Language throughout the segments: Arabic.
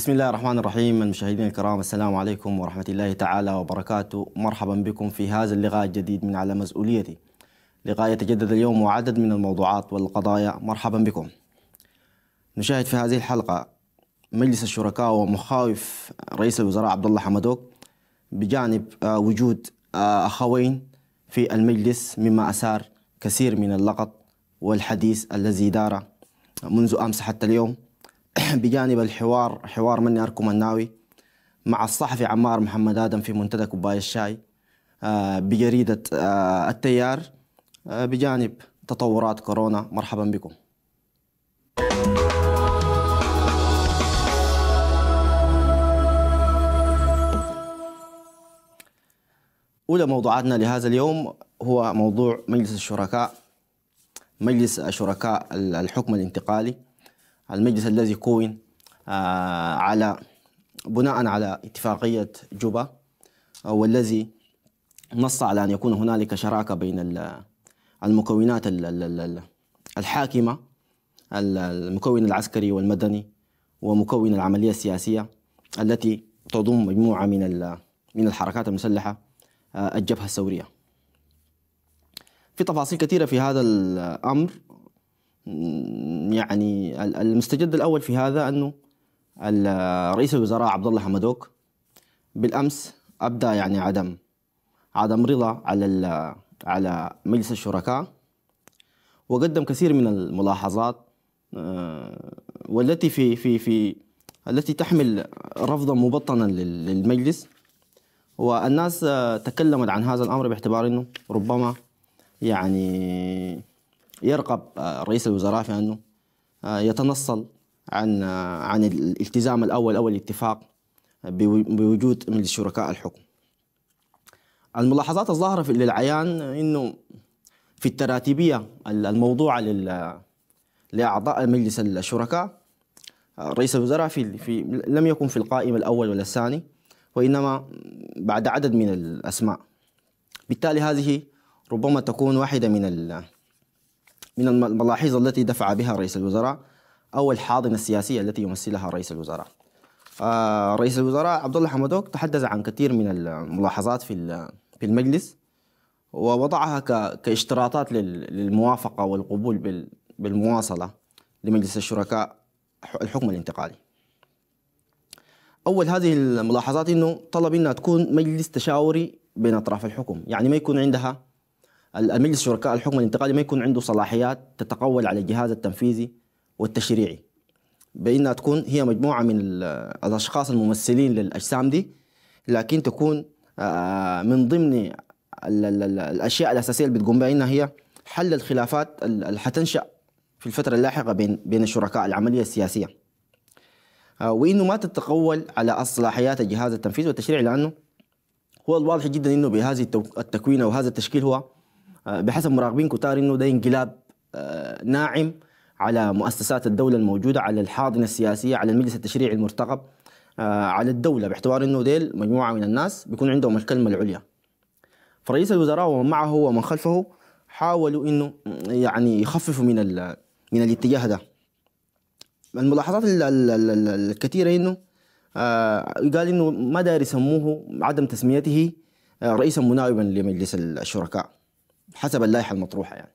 بسم الله الرحمن الرحيم المشاهدين الكرام السلام عليكم ورحمة الله تعالى وبركاته مرحبا بكم في هذا اللقاء الجديد من على مسؤوليتي لقاء يتجدد اليوم وعدد من الموضوعات والقضايا مرحبا بكم نشاهد في هذه الحلقة مجلس الشركاء ومخاوف رئيس الوزراء عبد الله حمدوك بجانب آه، وجود آه، أخوين في المجلس مما أثار كثير من اللقط والحديث الذي دار منذ أمس حتى اليوم بجانب الحوار حوار مني أركم الناوي مع الصحفي عمار محمد آدم في منتدى كوباية الشاي آه، بجريدة آه، التيار آه، بجانب تطورات كورونا مرحبا بكم أولى موضوعاتنا لهذا اليوم هو موضوع مجلس الشركاء مجلس شركاء الحكم الانتقالي المجلس الذي كون آه، على بناء على اتفاقية جوبا آه، والذي نص على أن يكون هنالك شراكة بين المكونات الحاكمة المكون العسكري والمدني ومكون العملية السياسية التي تضم مجموعة من من الحركات المسلحة آه، الجبهة الثورية في تفاصيل كثيرة في هذا الأمر يعني المستجد الاول في هذا انه رئيس الوزراء عبد الله حمدوك بالامس ابدى يعني عدم عدم رضا على على مجلس الشركاء وقدم كثير من الملاحظات آه، والتي في في في التي تحمل رفضا مبطنا للمجلس والناس آه، تكلمت عن هذا الامر باعتبار انه ربما يعني يرقب آه، رئيس الوزراء في انه آه، يتنصل عن آه، عن الالتزام الاول او الاتفاق بوجود من شركاء الحكم الملاحظات الظاهره في للعيان انه في التراتيبيه الموضوعه لل لاعضاء مجلس الشركاء آه، رئيس الوزراء في, في لم يكن في القائمه الاول ولا الثاني وانما بعد عدد من الاسماء بالتالي هذه ربما تكون واحده من من الملاحظ التي دفع بها رئيس الوزراء أو الحاضنة السياسية التي يمثلها رئيس الوزراء آه، رئيس الوزراء عبد الله حمدوك تحدث عن كثير من الملاحظات في في المجلس ووضعها كاشتراطات للموافقة والقبول بالمواصلة لمجلس الشركاء الحكم الانتقالي أول هذه الملاحظات أنه طلب أنها تكون مجلس تشاوري بين أطراف الحكم يعني ما يكون عندها المجلس شركاء الحكم الانتقالي ما يكون عنده صلاحيات تتقول على الجهاز التنفيذي والتشريعي بانها تكون هي مجموعه من الاشخاص الممثلين للاجسام دي لكن تكون آه، من ضمن الاشياء الاساسيه اللي بتقوم بها انها هي حل الخلافات اللي حتنشا في الفتره اللاحقه بين بين الشركاء العمليه السياسيه آه، وانه ما تتقول على صلاحيات الجهاز التنفيذي والتشريعي لانه هو الواضح جدا انه بهذه التكوينه وهذا التشكيل هو بحسب مراقبين كتار انه ده انقلاب آه، ناعم على مؤسسات الدوله الموجوده على الحاضنه السياسيه على المجلس التشريعي المرتقب آه، على الدوله باعتبار انه ديل مجموعه من الناس بيكون عندهم الكلمه العليا فرئيس الوزراء ومن معه ومن خلفه حاولوا انه يعني يخففوا من من الاتجاه ده الملاحظات الكثيره انه آه، قال انه ما داير يسموه عدم تسميته رئيسا مناوبا لمجلس الشركاء حسب اللائحه المطروحه يعني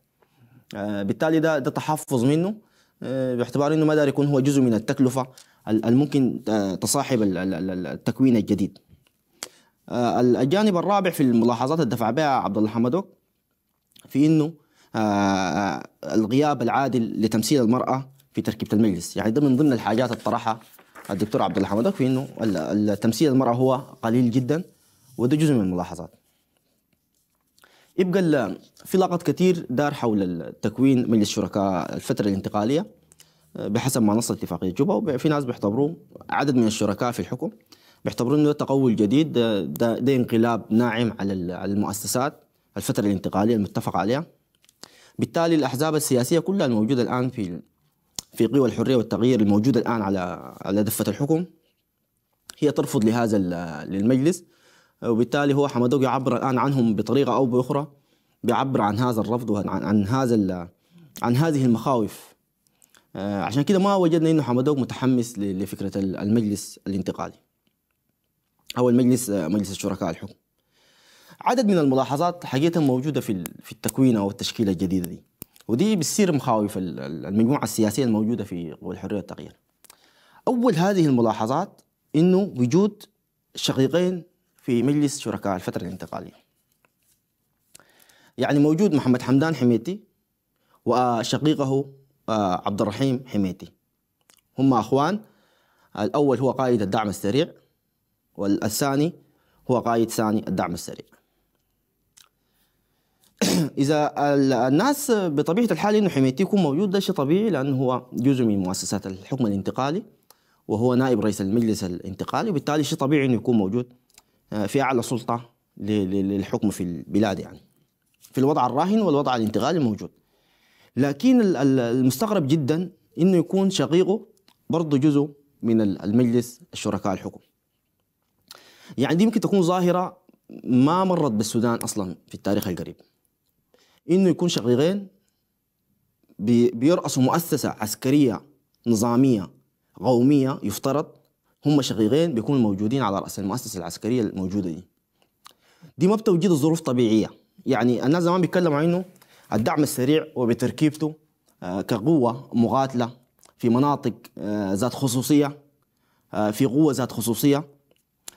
آه، بالتالي ده ده تحفظ منه آه، باعتبار انه ما دار يكون هو جزء من التكلفه الممكن آه، تصاحب التكوين الجديد الجانب الرابع في الملاحظات الدفع بها عبد الله حمدوك في انه الغياب العادل لتمثيل المراه في تركيبه المجلس يعني ده من ضمن الحاجات اللي طرحها الدكتور عبد الله حمدوك في انه تمثيل المراه هو قليل جدا وده جزء من الملاحظات يبقى في لغط كثير دار حول تكوين مجلس الشركاء الفتره الانتقاليه آه، بحسب ما نص اتفاقيه جوبا وفي ناس بيعتبروه عدد من الشركاء في الحكم بيعتبروا انه تقوي جديد ده, آه، ده, ده انقلاب ناعم على المؤسسات الفتره الانتقاليه المتفق عليها بالتالي الاحزاب السياسيه كلها الموجوده الان في في قوى الحريه والتغيير الموجوده الان على على دفه الحكم هي ترفض لهذا للمجلس وبالتالي هو حمدوق يعبر الان عنهم بطريقه او باخرى بيعبر عن هذا الرفض وعن عن هذا عن هذه المخاوف آه، عشان كده ما وجدنا انه حمدوق متحمس لفكره المجلس الانتقالي او المجلس آه، مجلس الشركاء الحكم عدد من الملاحظات حقيقه موجوده في في التكوين او التشكيله الجديده دي ودي بتصير مخاوف المجموعه السياسيه الموجوده في قوى الحريه والتغيير اول هذه الملاحظات انه وجود شقيقين في مجلس شركاء الفترة الانتقالية يعني موجود محمد حمدان حميتي وشقيقه آه، عبد الرحيم حميتي هم أخوان الأول هو قائد الدعم السريع والثاني هو قائد ثاني الدعم السريع إذا الناس بطبيعة الحال إنه حميتي يكون موجود ده شيء طبيعي لأنه هو جزء من مؤسسات الحكم الانتقالي وهو نائب رئيس المجلس الانتقالي وبالتالي شيء طبيعي إنه يكون موجود آه، في أعلى سلطة للحكم في البلاد يعني في الوضع الراهن والوضع الانتقالي الموجود لكن المستغرب جدا انه يكون شقيقه برضه جزء من المجلس الشركاء الحكم يعني دي ممكن تكون ظاهره ما مرت بالسودان اصلا في التاريخ القريب انه يكون شقيقين بيرأسوا مؤسسه عسكريه نظاميه قوميه يفترض هم شقيقين بيكونوا موجودين على رأس المؤسسة العسكرية الموجودة دي دي ما بتوجد ظروف طبيعية يعني الناس زمان بيتكلموا عنه الدعم السريع وبتركيبته آه، كقوة مقاتلة في مناطق آه، ذات خصوصية آه، في قوة ذات خصوصية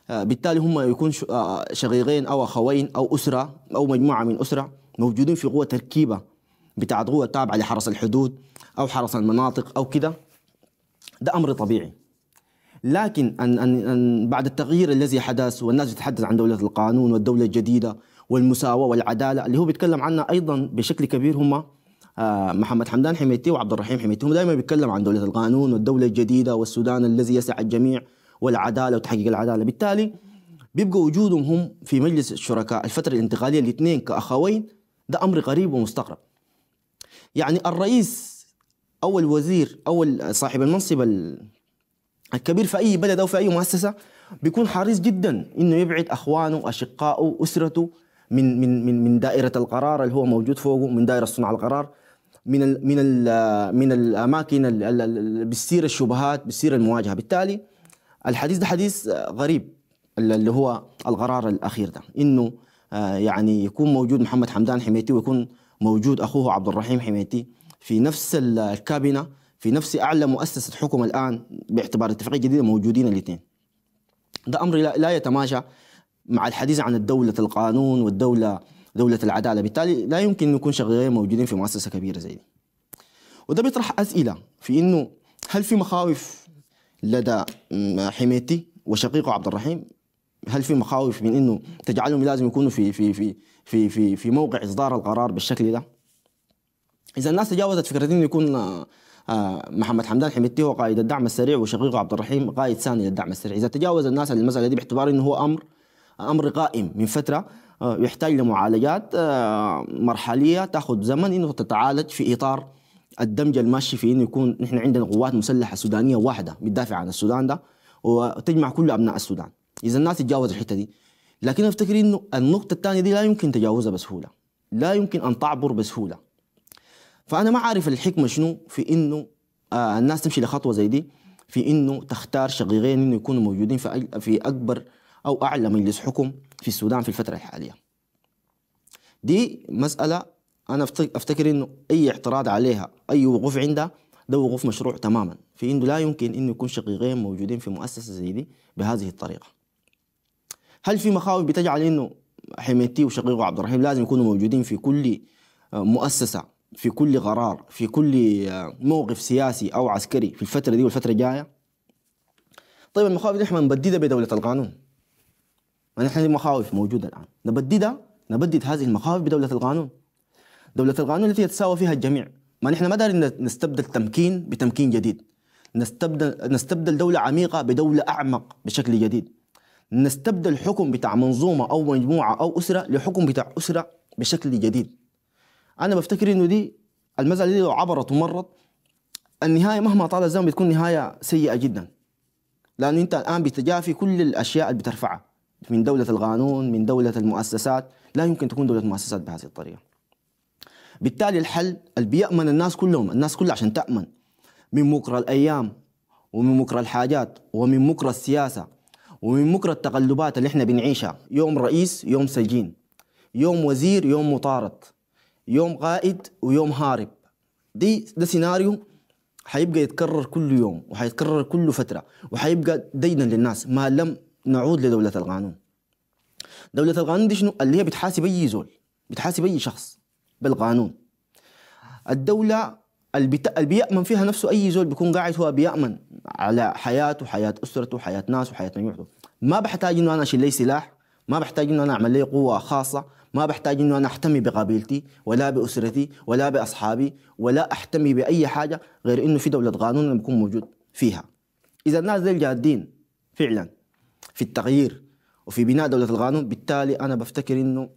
بالتالي هم يكون شقيقين أو أخوين أو أسرة أو مجموعة من أسرة موجودين في قوة تركيبة بتاعت قوة تابعة لحرس الحدود أو حرس المناطق أو كده ده أمر طبيعي لكن أن أن أن بعد التغيير الذي حدث والناس تتحدث عن دولة القانون والدولة الجديدة والمساواة والعدالة اللي هو بيتكلم عنها أيضا بشكل كبير هم آه، محمد حمدان حميتي وعبد الرحيم حميتي هم دائما بيتكلم عن دولة القانون والدولة الجديدة والسودان الذي يسع الجميع والعدالة وتحقيق العدالة بالتالي بيبقى وجودهم هم في مجلس الشركاء الفترة الانتقالية الاثنين كأخوين ده أمر غريب ومستغرب يعني الرئيس أول وزير أول صاحب المنصب الكبير في اي بلد او في اي مؤسسه بيكون حريص جدا انه يبعد اخوانه اشقائه اسرته من من من من دائره القرار اللي هو موجود فوقه من دائره صنع القرار من الـ من الـ من الاماكن اللي بتصير الشبهات بتصير المواجهه بالتالي الحديث ده حديث غريب اللي هو القرار الاخير ده انه آه، يعني يكون موجود محمد حمدان حميتي ويكون موجود اخوه عبد الرحيم حميتي في نفس الكابينه في نفس أعلى مؤسسة حكم الآن باعتبار اتفاقية جديدة موجودين الاثنين ده أمر لا يتماشى مع الحديث عن الدولة القانون والدولة دولة العدالة بالتالي لا يمكن نكون شغالين موجودين في مؤسسة كبيرة زي دي وده بيطرح أسئلة في إنه هل في مخاوف لدى حميتي وشقيقه عبد الرحيم هل في مخاوف من انه تجعلهم لازم يكونوا في في في في في في موقع اصدار القرار بالشكل ده؟ اذا الناس تجاوزت فكره انه يكون محمد حمدان حميدتي هو قائد الدعم السريع وشقيقه عبد الرحيم قائد ثاني للدعم السريع اذا تجاوز الناس المساله دي باعتبار انه هو امر امر قائم من فتره آه، يحتاج لمعالجات آه، مرحليه تاخذ زمن انه تتعالج في اطار الدمج الماشي في انه يكون نحن عندنا قوات مسلحه سودانيه واحده بتدافع عن السودان ده وتجمع كل ابناء السودان اذا الناس تتجاوز الحته دي لكن افتكر انه النقطه الثانيه دي لا يمكن تجاوزها بسهوله لا يمكن ان تعبر بسهوله فانا ما عارف الحكمه شنو في انه آه الناس تمشي لخطوه زي دي في انه تختار شقيقين انه يكونوا موجودين في في اكبر او اعلى مجلس حكم في السودان في الفتره الحاليه. دي مساله انا افتكر انه اي اعتراض عليها اي وقوف عندها ده وقوف مشروع تماما في انه لا يمكن انه يكون شقيقين موجودين في مؤسسه زي دي بهذه الطريقه. هل في مخاوف بتجعل انه حميتي وشقيقه عبد الرحيم لازم يكونوا موجودين في كل آه، مؤسسه في كل قرار في كل آه، موقف سياسي أو عسكري في الفترة دي والفترة الجاية طيب المخاوف دي احنا نبددها بدولة القانون ونحن دي مخاوف موجودة الآن نبددها نبدد هذه المخاوف بدولة القانون دولة القانون التي يتساوى فيها الجميع ما نحن ما دارين نستبدل تمكين بتمكين جديد نستبدل نستبدل دولة عميقة بدولة أعمق بشكل جديد نستبدل حكم بتاع منظومة أو مجموعة أو أسرة لحكم بتاع أسرة بشكل جديد انا بفتكر انه دي المساله دي لو عبرت ومرت النهايه مهما طال الزمن بتكون نهايه سيئه جدا لانه انت الان بتجافي كل الاشياء اللي بترفعها من دوله القانون من دوله المؤسسات لا يمكن تكون دوله مؤسسات بهذه الطريقه بالتالي الحل اللي بيامن الناس كلهم الناس كلها عشان تامن من مكر الايام ومن مكر الحاجات ومن مكر السياسه ومن مكر التقلبات اللي احنا بنعيشها يوم رئيس يوم سجين يوم وزير يوم مطارد يوم قائد ويوم هارب دي ده سيناريو حيبقى يتكرر كل يوم وحيتكرر كل فترة وحيبقى دينا للناس ما لم نعود لدولة القانون دولة القانون دي شنو اللي هي بتحاسب أي زول بتحاسب أي شخص بالقانون الدولة اللي بيأمن فيها نفسه أي زول بيكون قاعد هو بيأمن على حياته وحياة أسرته وحياة ناس وحياة مجموعته ما بحتاج إنه أنا أشيل لي سلاح ما بحتاج إنه أنا أعمل لي قوة خاصة ما بحتاج انه انا احتمي بقبيلتي ولا باسرتي ولا باصحابي ولا احتمي باي حاجه غير انه في دوله قانون انا بكون موجود فيها اذا الناس دي جادين فعلا في التغيير وفي بناء دوله القانون بالتالي انا بفتكر انه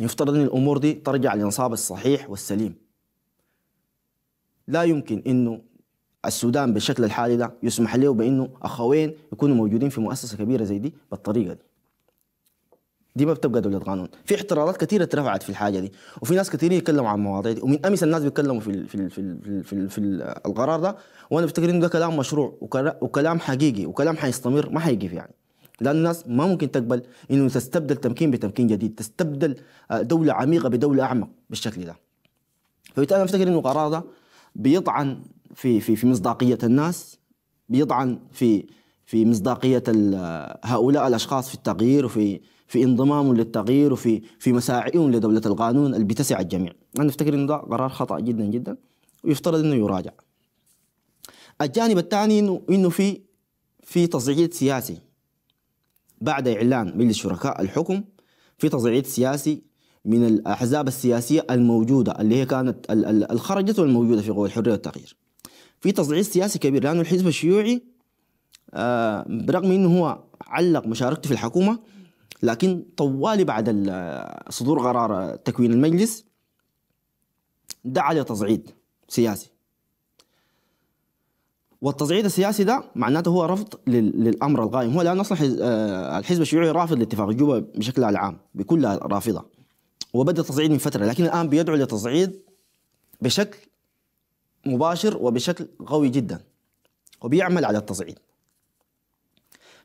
يفترض ان الامور دي ترجع للنصاب الصحيح والسليم لا يمكن انه السودان بالشكل الحالي ده يسمح له بانه اخوين يكونوا موجودين في مؤسسه كبيره زي دي بالطريقه دي دي ما بتبقى دولة قانون في احترارات كثيرة اترفعت في الحاجة دي وفي ناس كثيرين يتكلموا عن المواضيع دي ومن أمس الناس بيتكلموا في في في في, في القرار ده وأنا بفتكر إنه ده كلام مشروع وكلام حقيقي وكلام حيستمر ما حيقف يعني لأن الناس ما ممكن تقبل إنه تستبدل تمكين بتمكين جديد تستبدل آه، دولة عميقة بدولة أعمق بالشكل ده فبالتالي أنا بفتكر إنه القرار ده بيطعن في في في مصداقية الناس بيطعن في في مصداقية آه، هؤلاء الأشخاص في التغيير وفي في انضمامهم للتغيير وفي في مساعيهم لدوله القانون اللي بتسع الجميع انا افتكر انه ده قرار خطا جدا جدا ويفترض انه يراجع الجانب الثاني انه انه في في تصعيد سياسي بعد اعلان مجلس شركاء الحكم في تصعيد سياسي من الاحزاب السياسيه الموجوده اللي هي كانت الخرجت والموجوده في قوى الحريه والتغيير في تصعيد سياسي كبير لانه الحزب الشيوعي آه، برغم انه هو علق مشاركته في الحكومه لكن طوالي بعد صدور قرار تكوين المجلس دعا لتصعيد سياسي والتصعيد السياسي ده معناته هو رفض للامر القائم هو الان اصلا آه، الحزب الشيوعي رافض لاتفاق جوبا بشكل عام بكلها رافضه وبدا التصعيد من فتره لكن الان بيدعو لتصعيد بشكل مباشر وبشكل قوي جدا وبيعمل على التصعيد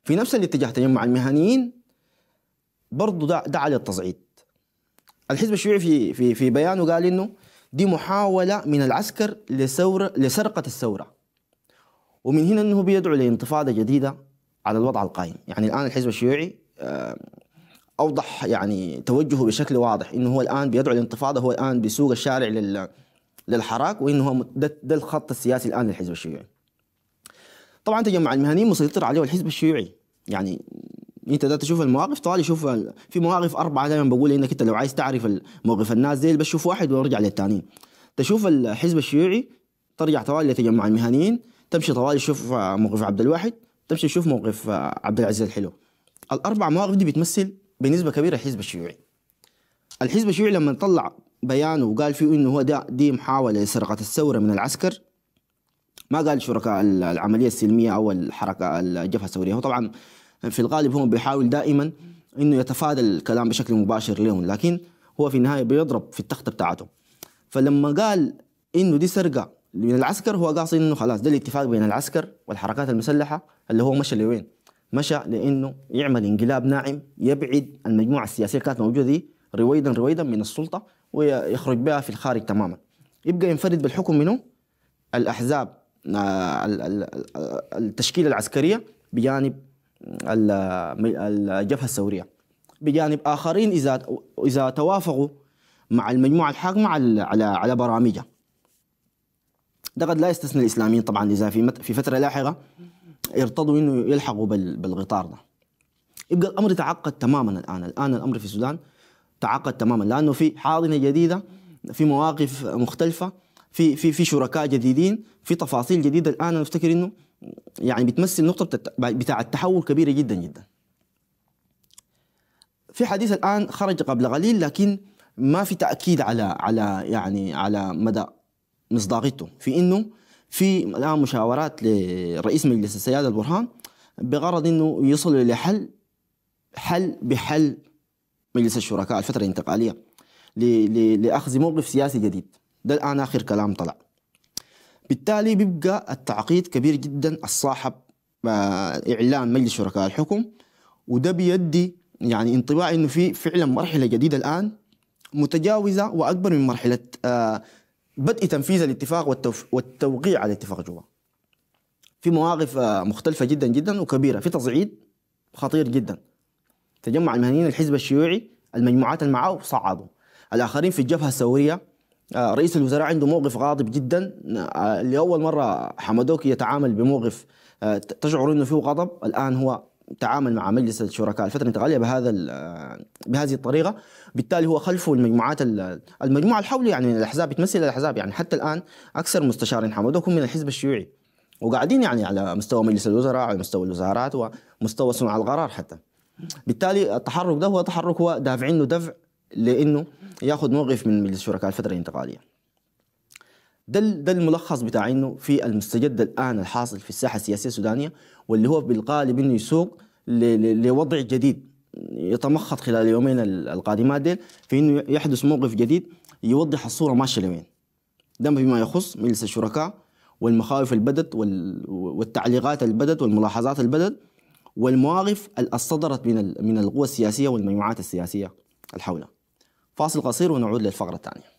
في نفس الاتجاه تجمع المهنيين برضه ده ده على التصعيد الحزب الشيوعي في في في بيانه قال انه دي محاوله من العسكر لثوره لسرقه الثوره ومن هنا انه بيدعو لانتفاضه جديده على الوضع القائم يعني الان الحزب الشيوعي اوضح يعني توجهه بشكل واضح انه هو الان بيدعو لانتفاضه هو الان بيسوق الشارع لل للحراك وانه ده, ده الخط السياسي الان للحزب الشيوعي طبعا تجمع المهنيين مسيطر عليه الحزب الشيوعي يعني انت ده تشوف المواقف طوالي شوف في مواقف اربعه دائما بقول انك انت لو عايز تعرف موقف الناس دي بس شوف واحد وارجع للثانيين تشوف الحزب الشيوعي ترجع طوالي لتجمع المهنيين تمشي طوالي تشوف موقف عبد الواحد تمشي تشوف موقف عبد العزيز الحلو الاربع مواقف دي بتمثل بنسبه كبيره الحزب الشيوعي الحزب الشيوعي لما طلع بيان وقال فيه انه هو ده دي محاوله لسرقه الثوره من العسكر ما قال شركاء العمليه السلميه او الحركه الجبهه الثوريه هو طبعا في الغالب هو بيحاول دائما انه يتفادى الكلام بشكل مباشر لهم لكن هو في النهايه بيضرب في التخته بتاعته فلما قال انه دي سرقه من العسكر هو قاصد انه خلاص ده الاتفاق بين العسكر والحركات المسلحه اللي هو مشى لوين؟ مشى لانه يعمل انقلاب ناعم يبعد المجموعه السياسيه كانت موجوده دي رويدا رويدا من السلطه ويخرج بها في الخارج تماما. يبقى ينفرد بالحكم منه الاحزاب آه، التشكيله العسكريه بجانب الجبهة الثورية بجانب آخرين إذا إذا توافقوا مع المجموعة الحاكمة على على على برامجها ده قد لا يستثني الإسلاميين طبعا إذا في في فترة لاحقة ارتضوا إنه يلحقوا بالغطار ده يبقى الأمر تعقد تماما الآن الآن الأمر في السودان تعقد تماما لأنه في حاضنة جديدة في مواقف مختلفة في في في شركاء جديدين في تفاصيل جديدة الآن أنا أفتكر إنه يعني بتمثل نقطة بتاع تحول كبيرة جدا جدا في حديث الآن خرج قبل قليل لكن ما في تأكيد على على يعني على مدى مصداقيته في إنه في الآن مشاورات لرئيس مجلس السيادة البرهان بغرض إنه يصلوا لحل حل بحل مجلس الشركاء الفترة الانتقالية لأخذ موقف سياسي جديد ده الآن آخر كلام طلع بالتالي بيبقى التعقيد كبير جدا الصاحب آه، إعلان مجلس شركاء الحكم وده بيدي يعني انطباع انه في فعلا مرحله جديده الان متجاوزه واكبر من مرحله آه، بدء تنفيذ الاتفاق والتوقيع على الاتفاق جوا في مواقف آه، مختلفة جدا جدا وكبيرة في تصعيد خطير جدا تجمع المهنيين الحزب الشيوعي المجموعات اللي معاه صعدوا الآخرين في الجبهة الثورية آه، رئيس الوزراء عنده موقف غاضب جدا آه، لاول مره حمدوك يتعامل بموقف آه، تشعر انه فيه غضب الان هو تعامل مع مجلس الشركاء الفترة الانتقالية بهذا بهذه الطريقة بالتالي هو خلفه المجموعات المجموعة الحولية يعني يعني الأحزاب بتمثل الأحزاب يعني حتى الآن أكثر مستشارين حمدوك هم من الحزب الشيوعي وقاعدين يعني على مستوى مجلس الوزراء على مستوى الوزارات ومستوى صنع القرار حتى بالتالي التحرك ده هو تحرك هو دافعين له دفع لانه ياخذ موقف من الشركاء الفتره الانتقاليه ده ده الملخص بتاع انه في المستجد الان الحاصل في الساحه السياسيه السودانيه واللي هو بالغالب انه يسوق لوضع جديد يتمخط خلال اليومين القادمات ديل في انه يحدث موقف جديد يوضح الصوره ماشيه لوين ده فيما يخص مجلس الشركاء والمخاوف البدت والتعليقات البدت والملاحظات البدت والمواقف اللي صدرت من من القوى السياسيه والمجموعات السياسيه الحولها فاصل قصير ونعود للفقرة الثانية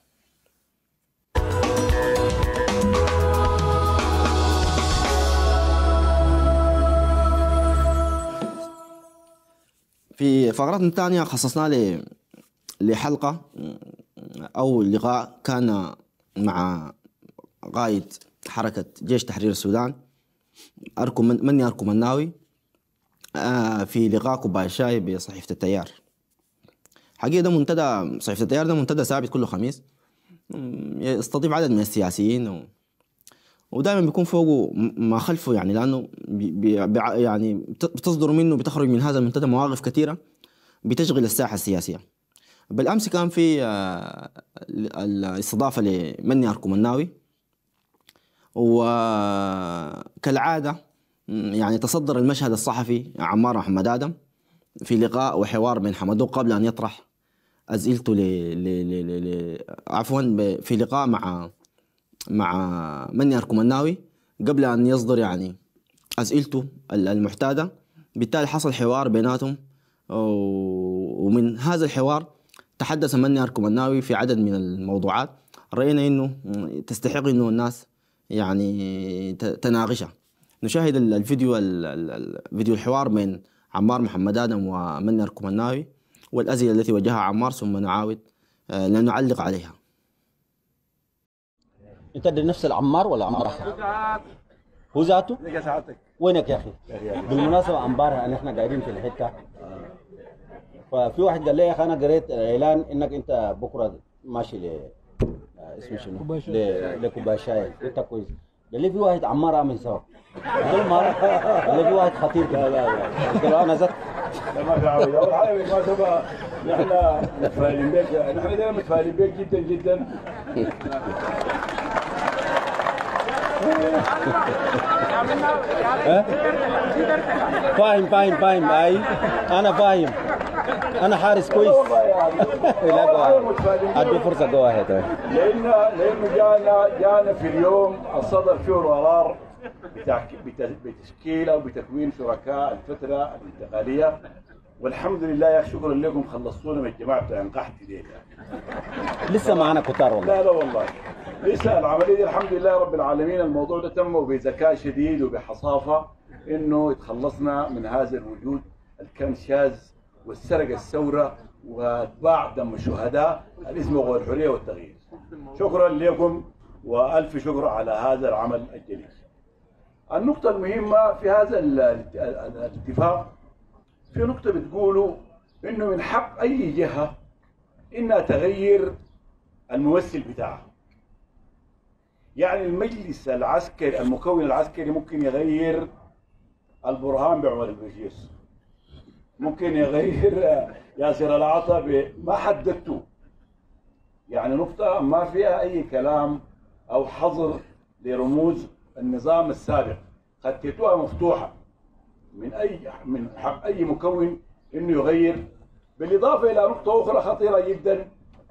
في فقرتنا الثانية خصصنا لحلقة أو لقاء كان مع قائد حركة جيش تحرير السودان أركم من مني أركم الناوي آه، في لقاء كوباية شاي بصحيفة التيار حقيقه ده منتدى صحيفه التيار ده منتدى ثابت كل خميس يستضيف عدد من السياسيين و... ودائما بيكون فوقه ما خلفه يعني لانه بي بي يعني بتصدر منه بتخرج من هذا المنتدى مواقف كثيره بتشغل الساحه السياسيه بالامس كان في آه، الاستضافه لمني الناوي وكالعاده يعني تصدر المشهد الصحفي عمار احمد ادم في لقاء وحوار بين حمدوق قبل أن يطرح أسئلته ل... عفوا في لقاء مع مع مني أركمناوي قبل أن يصدر يعني أسئلته المحتاده بالتالي حصل حوار بيناتهم ومن هذا الحوار تحدث مني أركمناوي في عدد من الموضوعات رأينا أنه تستحق أنه الناس يعني تناقشها نشاهد الفيديو الفيديو الحوار بين عمار محمد آدم ومنى الكمناوي والأسئلة التي وجهها عمار ثم نعاود آه، لنعلق عليها انت نفس العمار ولا عمار هو ذاته؟ وينك يا اخي؟ بالمناسبه عمار احنا قاعدين في الحته ففي واحد قال لي يا اخي انا قريت اعلان انك انت بكره ماشي ل آه، اسمه شنو؟ لكوباشاي انت كويس ده اللي في واحد عمار عامل سوا دول ما اللي في واحد خطير كده لا لا انا آه، زت ما في اول حاجه ما تبقى نحن متفائلين بك نحن دائما متفائلين بك جدا جدا فاهم فاهم فاهم اي انا فاهم انا حارس كويس لا جواهد ادوا فرصه جواهد لان لانه جانا جانا في اليوم الصدر فيه القرار بتشكيل او بتكوين شركاء الفتره الانتقاليه والحمد لله يا اخي شكرا لكم خلصتونا من الجماعه بتاع انقحتي دي لسه معانا كتار والله لا لا والله لسه العمليه دي الحمد لله رب العالمين الموضوع ده تم وبذكاء شديد وبحصافه انه تخلصنا من هذا الوجود الكان شاذ والسرقة الثورة واتباع دم الشهداء الاسم هو الحرية والتغيير شكرا لكم وألف شكر على هذا العمل الجليل النقطة المهمة في هذا الاتفاق في نقطة بتقولوا إنه من حق أي جهة إنها تغير الممثل بتاعها يعني المجلس العسكري المكون العسكري ممكن يغير البرهان بعمر المجلس ممكن يغير ياسر العطبي ما حددته يعني نقطة ما فيها أي كلام أو حظر لرموز النظام السابق خطتها مفتوحة من أي من حق أي مكون إنه يغير بالإضافة إلى نقطة أخرى خطيرة جدا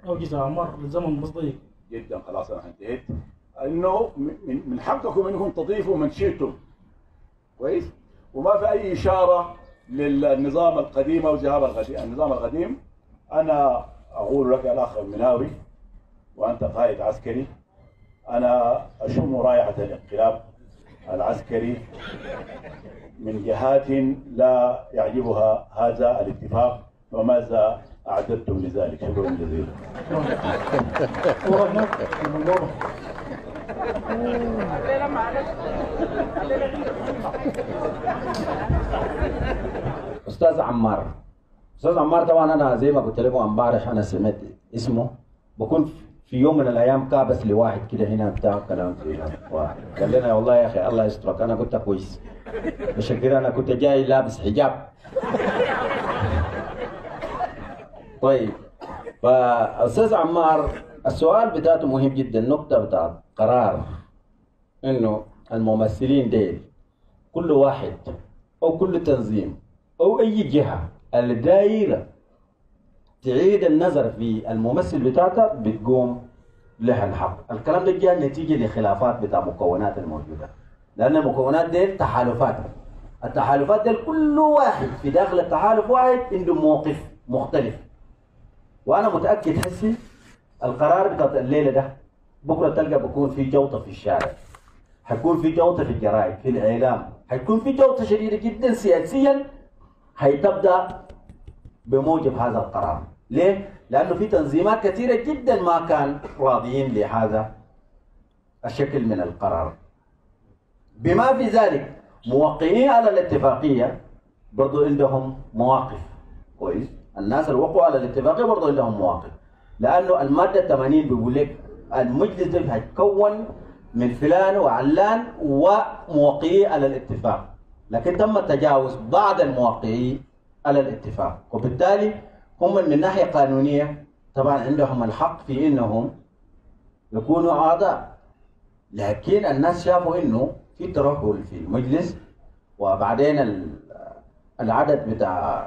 أو جزء عمر الزمن مصدق جدا خلاص أنا انتهيت إنه من حقكم إنكم تضيفوا من شئتم كويس وما في أي إشارة للنظام القديم او ذهاب النظام القديم انا اقول لك الاخ المناوي وانت قائد عسكري انا اشم رائحه الانقلاب العسكري من جهات لا يعجبها هذا الاتفاق وماذا اعددتم لذلك شكرا جزيلا استاذ عمار استاذ عمار طبعا انا زي ما قلت لكم امبارح انا سمعت اسمه بكون في يوم من الايام كابس لواحد كده هنا بتاع كلام زي واحد قال لنا والله يا اخي الله يسترك انا كنت كويس عشان كده انا كنت جاي لابس حجاب طيب فاستاذ عمار السؤال بتاعته مهم جدا النقطة بتاعت قرار إنه الممثلين ديل كل واحد أو كل تنظيم أو أي جهة الدايرة تعيد النظر في الممثل بتاعتها بتقوم لها الحق الكلام ده جاء نتيجة لخلافات بتاع مكونات الموجودة لأن المكونات ديل تحالفات التحالفات ديل كل واحد في داخل التحالف واحد عنده موقف مختلف وأنا متأكد هسي القرار بتاع الليله ده بكره تلقى بكون في جوطه في الشارع حيكون في جوطه في الجرائد في الاعلام حيكون في جوطه شديده جدا سياسيا حتبدا بموجب هذا القرار ليه؟ لانه في تنظيمات كثيره جدا ما كان راضيين لهذا الشكل من القرار بما في ذلك موقعي على الاتفاقيه برضو عندهم مواقف كويس الناس اللي وقعوا على الاتفاقيه برضو عندهم مواقف لانه الماده 80 بيقول لك المجلس ده هيتكون من فلان وعلان وموقعي على الاتفاق لكن تم تجاوز بعض الموقعي على الاتفاق وبالتالي هم من ناحيه قانونيه طبعا عندهم الحق في انهم يكونوا اعضاء لكن الناس شافوا انه في ترهل في المجلس وبعدين العدد بتاع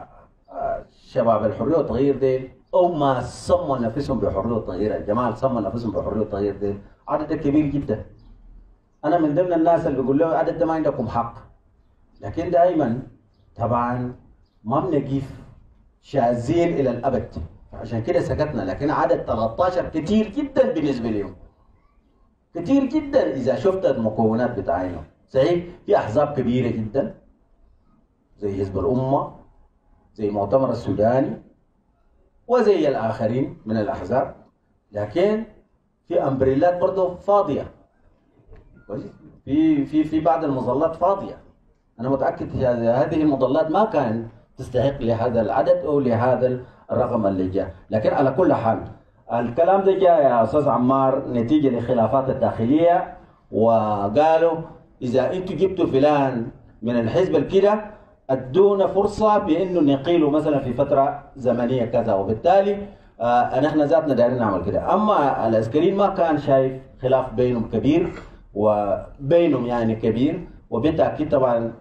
آه، شباب الحريه والتغيير ديل او ما سموا نفسهم بحريه التغيير يا جماعه سموا نفسهم بحريه التغيير دي عدد كبير جدا انا من ضمن الناس اللي بقول له عدد ده ما عندكم حق لكن دائما طبعا ما بنقيف شاذين الى الابد عشان كده سكتنا لكن عدد 13 كتير جدا بالنسبه لهم كتير جدا اذا شفت المكونات بتاعينهم صحيح في احزاب كبيره جدا زي حزب الامه زي مؤتمر السوداني وزي الآخرين من الأحزاب لكن في أمبريلات برضه فاضية في في في بعض المظلات فاضية أنا متأكد هذه المظلات ما كان تستحق لهذا العدد أو لهذا الرقم اللي جاء لكن على كل حال الكلام ده جاء يا أستاذ عمار نتيجة للخلافات الداخلية وقالوا إذا أنتوا جبتوا فلان من الحزب الكده ادونا فرصه بانه نقيله مثلا في فتره زمنيه كذا وبالتالي آه نحن ذاتنا دايرين نعمل كده اما العسكريين ما كان شايف خلاف بينهم كبير وبينهم يعني كبير وبالتاكيد طبعا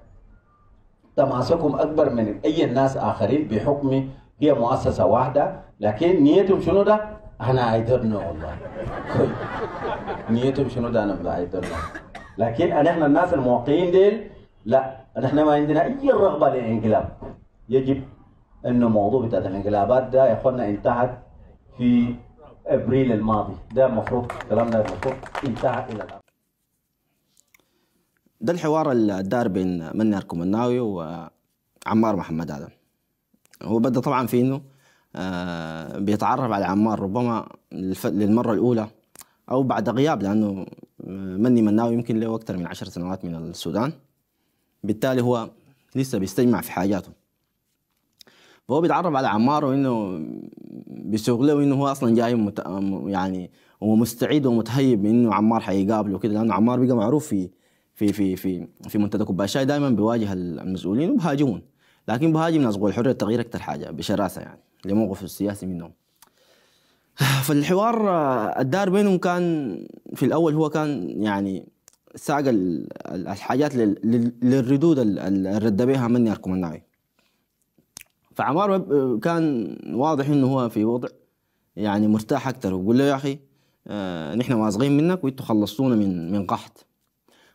تماسكهم اكبر من اي الناس اخرين بحكم هي مؤسسه واحده لكن نيتهم شنو ده؟ انا اي والله نيتهم شنو ده انا اي لكن نحن الناس الموقعين ديل لا نحن ما عندنا اي رغبه للانقلاب يجب انه موضوع بتاعت الانقلابات ده يا اخوانا انتهت في ابريل الماضي ده المفروض كلامنا المفروض انتهى الى الان ده الحوار الدار بين مني الكومناوي وعمار محمد ادم هو بدا طبعا في انه آه، بيتعرف على عمار ربما للمره الاولى او بعد غياب لانه مني مناوي يمكن له اكثر من عشر سنوات من السودان بالتالي هو لسه بيستجمع في حاجاته فهو بيتعرف على عمار وانه بشغله وانه هو اصلا جاي مت... يعني ومستعد ومتهيب انه عمار حيقابله وكده لانه عمار بقى معروف في في في في في منتدى كوبا الشاي دائما بيواجه المسؤولين وبهاجمون لكن بهاجم ناس قول حرية التغيير اكثر حاجه بشراسه يعني لموقفه السياسي منهم فالحوار الدار بينهم كان في الاول هو كان يعني ساق الحاجات للردود اللي رد بها مني اركم الناوي فعمار كان واضح انه هو في وضع يعني مرتاح اكثر وقول له يا اخي آه نحن واثقين منك وانتوا خلصتونا من من قحط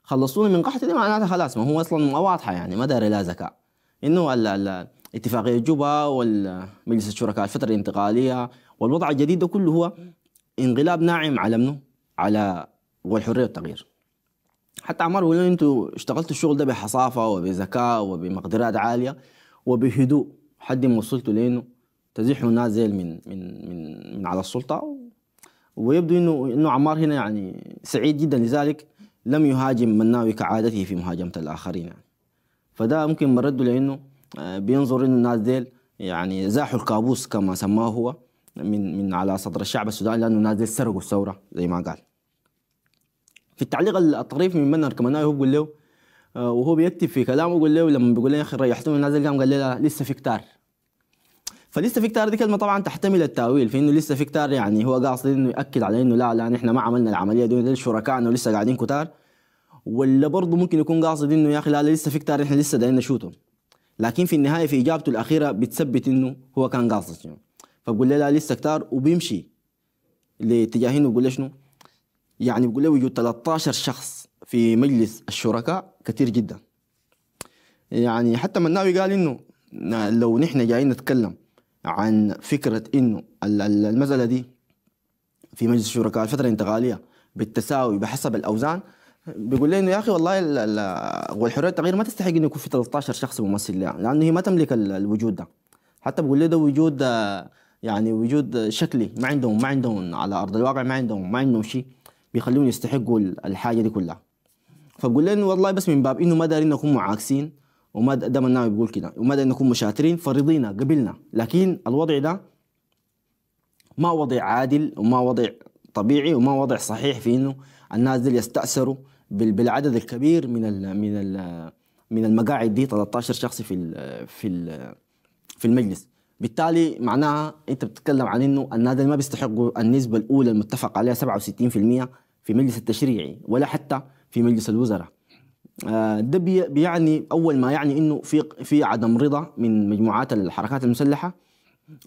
خلصتونا من قحط دي معناتها خلاص ما هو اصلا واضحه يعني ما داري لا ذكاء انه اتفاقيه جوبا والمجلس الشركاء الفتره الانتقاليه والوضع الجديد ده كله هو انقلاب ناعم على منه على والحريه والتغيير حتى عمار بيقول انتوا اشتغلتوا الشغل ده بحصافه وبذكاء وبمقدرات عاليه وبهدوء حد ما وصلتوا لانه تزيحوا الناس من من من من على السلطه ويبدو انه انه عمار هنا يعني سعيد جدا لذلك لم يهاجم مناوي كعادته في مهاجمه الاخرين يعني فده ممكن مرده لانه آه، بينظر انه الناس ديل يعني زاحوا الكابوس كما سماه هو من من على صدر الشعب السوداني لانه الناس ديل سرقوا الثوره زي ما قال في التعليق الطريف من منر كمان هو بيقول له آه، وهو بيكتب في كلامه بيقول له لما بيقول له يا اخي ريحتوني نازل قام قال له لسه في كتار فلسه في كتار دي كلمه طبعا تحتمل التاويل في انه لسه في كتار يعني هو قاصد انه ياكد على انه لا لا نحن ما عملنا العمليه دي شركائنا ولسه قاعدين كتار ولا برضه ممكن يكون قاصد انه يا اخي لا, لا لسه في كتار احنا لسه داينا نشوتهم لكن في النهايه في اجابته الاخيره بتثبت انه هو كان قاصد شنو فبقول له لا لسه كتار وبيمشي لاتجاه وبقول له شنو يعني بقول له وجود 13 شخص في مجلس الشركاء كثير جدا يعني حتى مناوي قال انه لو نحن جايين نتكلم عن فكره انه المساله دي في مجلس الشركاء الفتره الانتقاليه بالتساوي بحسب الاوزان بيقول لي انه يا اخي والله والحريه التغيير ما تستحق انه يكون في 13 شخص ممثل لها يعني، لانه هي ما تملك الوجود ده حتى بقول لي ده وجود يعني وجود شكلي ما عندهم ما عندهم على ارض الواقع ما عندهم ما عندهم شيء بيخلوني يستحقوا الحاجه دي كلها فبقول لهم والله بس من باب انه ما دارين نكون معاكسين وما دام الناوي بيقول كده وما دارين نكون مشاترين فرضينا قبلنا لكن الوضع ده ما وضع عادل وما وضع طبيعي وما وضع صحيح في انه الناس دي يستاثروا بالعدد الكبير من الـ من الـ من المقاعد دي 13 شخص في الـ في الـ في المجلس بالتالي معناها انت بتتكلم عن انه النادي ما بيستحقوا النسبه الاولى المتفق عليها 67% في مجلس التشريعي ولا حتى في مجلس الوزراء آه، ده بيعني اول ما يعني انه في في عدم رضا من مجموعات الحركات المسلحه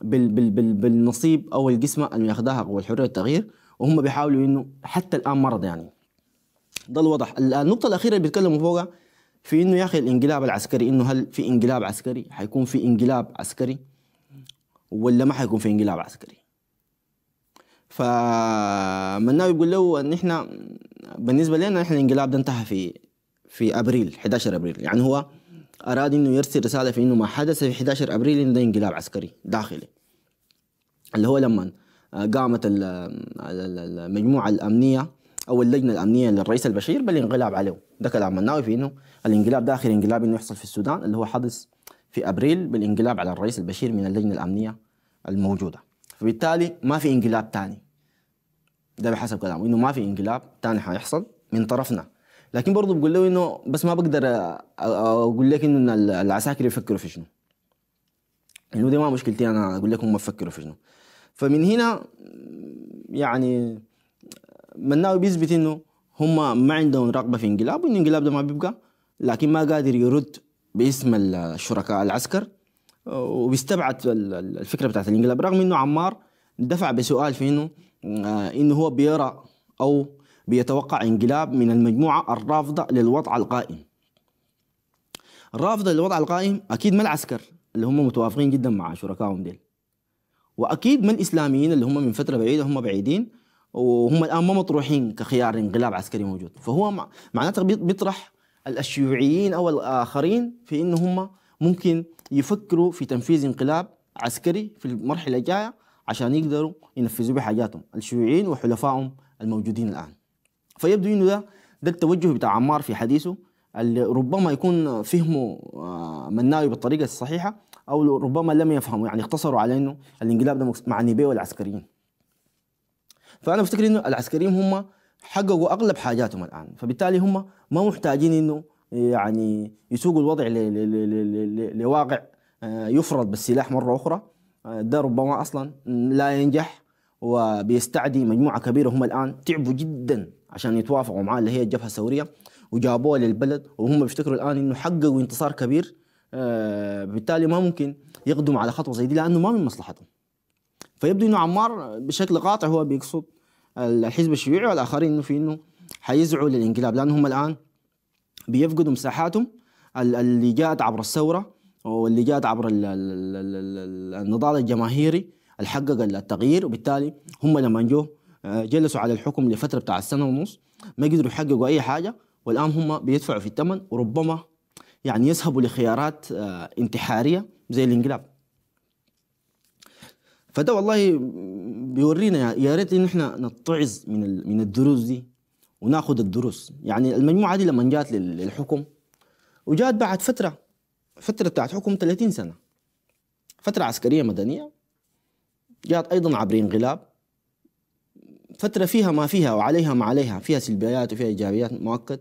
بالنصيب او القسمه اللي ياخذها قوى الحريه والتغيير وهم بيحاولوا انه حتى الان مرض يعني ده الواضح، النقطه الاخيره اللي بيتكلموا فوقها في انه يا اخي الانقلاب العسكري انه هل في انقلاب عسكري حيكون في انقلاب عسكري ولا ما حيكون في انقلاب عسكري فمناوي يقول له ان احنا بالنسبه لنا احنا الانقلاب ده انتهى في في ابريل 11 ابريل يعني هو اراد انه يرسل رساله في انه ما حدث في 11 ابريل انه ده انقلاب عسكري داخلي اللي هو لما قامت المجموعه الامنيه او اللجنه الامنيه للرئيس البشير بالانقلاب عليه ده كلام مناوي في انه الانقلاب داخل انقلاب انه يحصل في السودان اللي هو حدث في ابريل بالانقلاب على الرئيس البشير من اللجنه الامنيه الموجوده فبالتالي ما في انقلاب ثاني ده بحسب كلامه انه ما في انقلاب ثاني حيحصل من طرفنا لكن برضه بقول له انه بس ما بقدر اقول لك انه العساكر يفكروا في شنو انه دي ما مشكلتي انا اقول لكم هم فكروا في شنو فمن هنا يعني مناوي بيثبت انه هم ما عندهم رغبه في انقلاب وان الانقلاب ده ما بيبقى لكن ما قادر يرد باسم الشركاء العسكر وبيستبعد الفكره بتاعت الانقلاب رغم انه عمار دفع بسؤال في انه آه، انه هو بيرى او بيتوقع انقلاب من المجموعه الرافضه للوضع القائم الرافضه للوضع القائم اكيد ما العسكر اللي هم متوافقين جدا مع شركائهم ديل واكيد ما الاسلاميين اللي هم من فتره بعيده هم بعيدين وهم الان ما مطروحين كخيار انقلاب عسكري موجود فهو معناته بيطرح الشيوعيين او الاخرين في ان هم ممكن يفكروا في تنفيذ انقلاب عسكري في المرحلة الجاية عشان يقدروا ينفذوا بحاجاتهم الشيوعيين وحلفائهم الموجودين الآن فيبدو أنه ده ده التوجه بتاع عمار في حديثه اللي ربما يكون فهمه آه، مناوي بالطريقة الصحيحة أو ربما لم يفهموا يعني اقتصروا على أنه الانقلاب ده معني به والعسكريين فأنا بفتكر أنه العسكريين هم حققوا أغلب حاجاتهم الآن فبالتالي هم ما محتاجين أنه يعني يسوق الوضع لواقع آه، يفرض بالسلاح مرة أخرى آه، ده ربما أصلا لا ينجح وبيستعدي مجموعة كبيرة هم الآن تعبوا جدا عشان يتوافقوا معاه اللي هي الجبهة الثورية وجابوها للبلد وهم بيفتكروا الآن إنه حققوا انتصار كبير آه، بالتالي ما ممكن يقدم على خطوة زي دي لأنه ما من مصلحتهم فيبدو إنه عمار بشكل قاطع هو بيقصد الحزب الشيوعي والآخرين إنه في إنه حيزعوا للانقلاب لأنهم الآن بيفقدوا مساحاتهم اللي جاءت عبر الثوره واللي جاءت عبر النضال الجماهيري اللي حقق التغيير وبالتالي هم لما جو آه، جلسوا على الحكم لفتره بتاع السنه ونص ما قدروا يحققوا اي حاجه والان هم بيدفعوا في الثمن وربما يعني يذهبوا لخيارات آه، انتحاريه زي الانقلاب فده والله بيورينا يا ريت ان احنا نتعظ من من الدروس دي وناخذ الدروس يعني المجموعه دي لما جات للحكم وجات بعد فتره فتره بتاعت حكم 30 سنه فتره عسكريه مدنيه جات ايضا عبر انقلاب فترة فيها ما فيها وعليها ما عليها فيها سلبيات وفيها إيجابيات مؤكد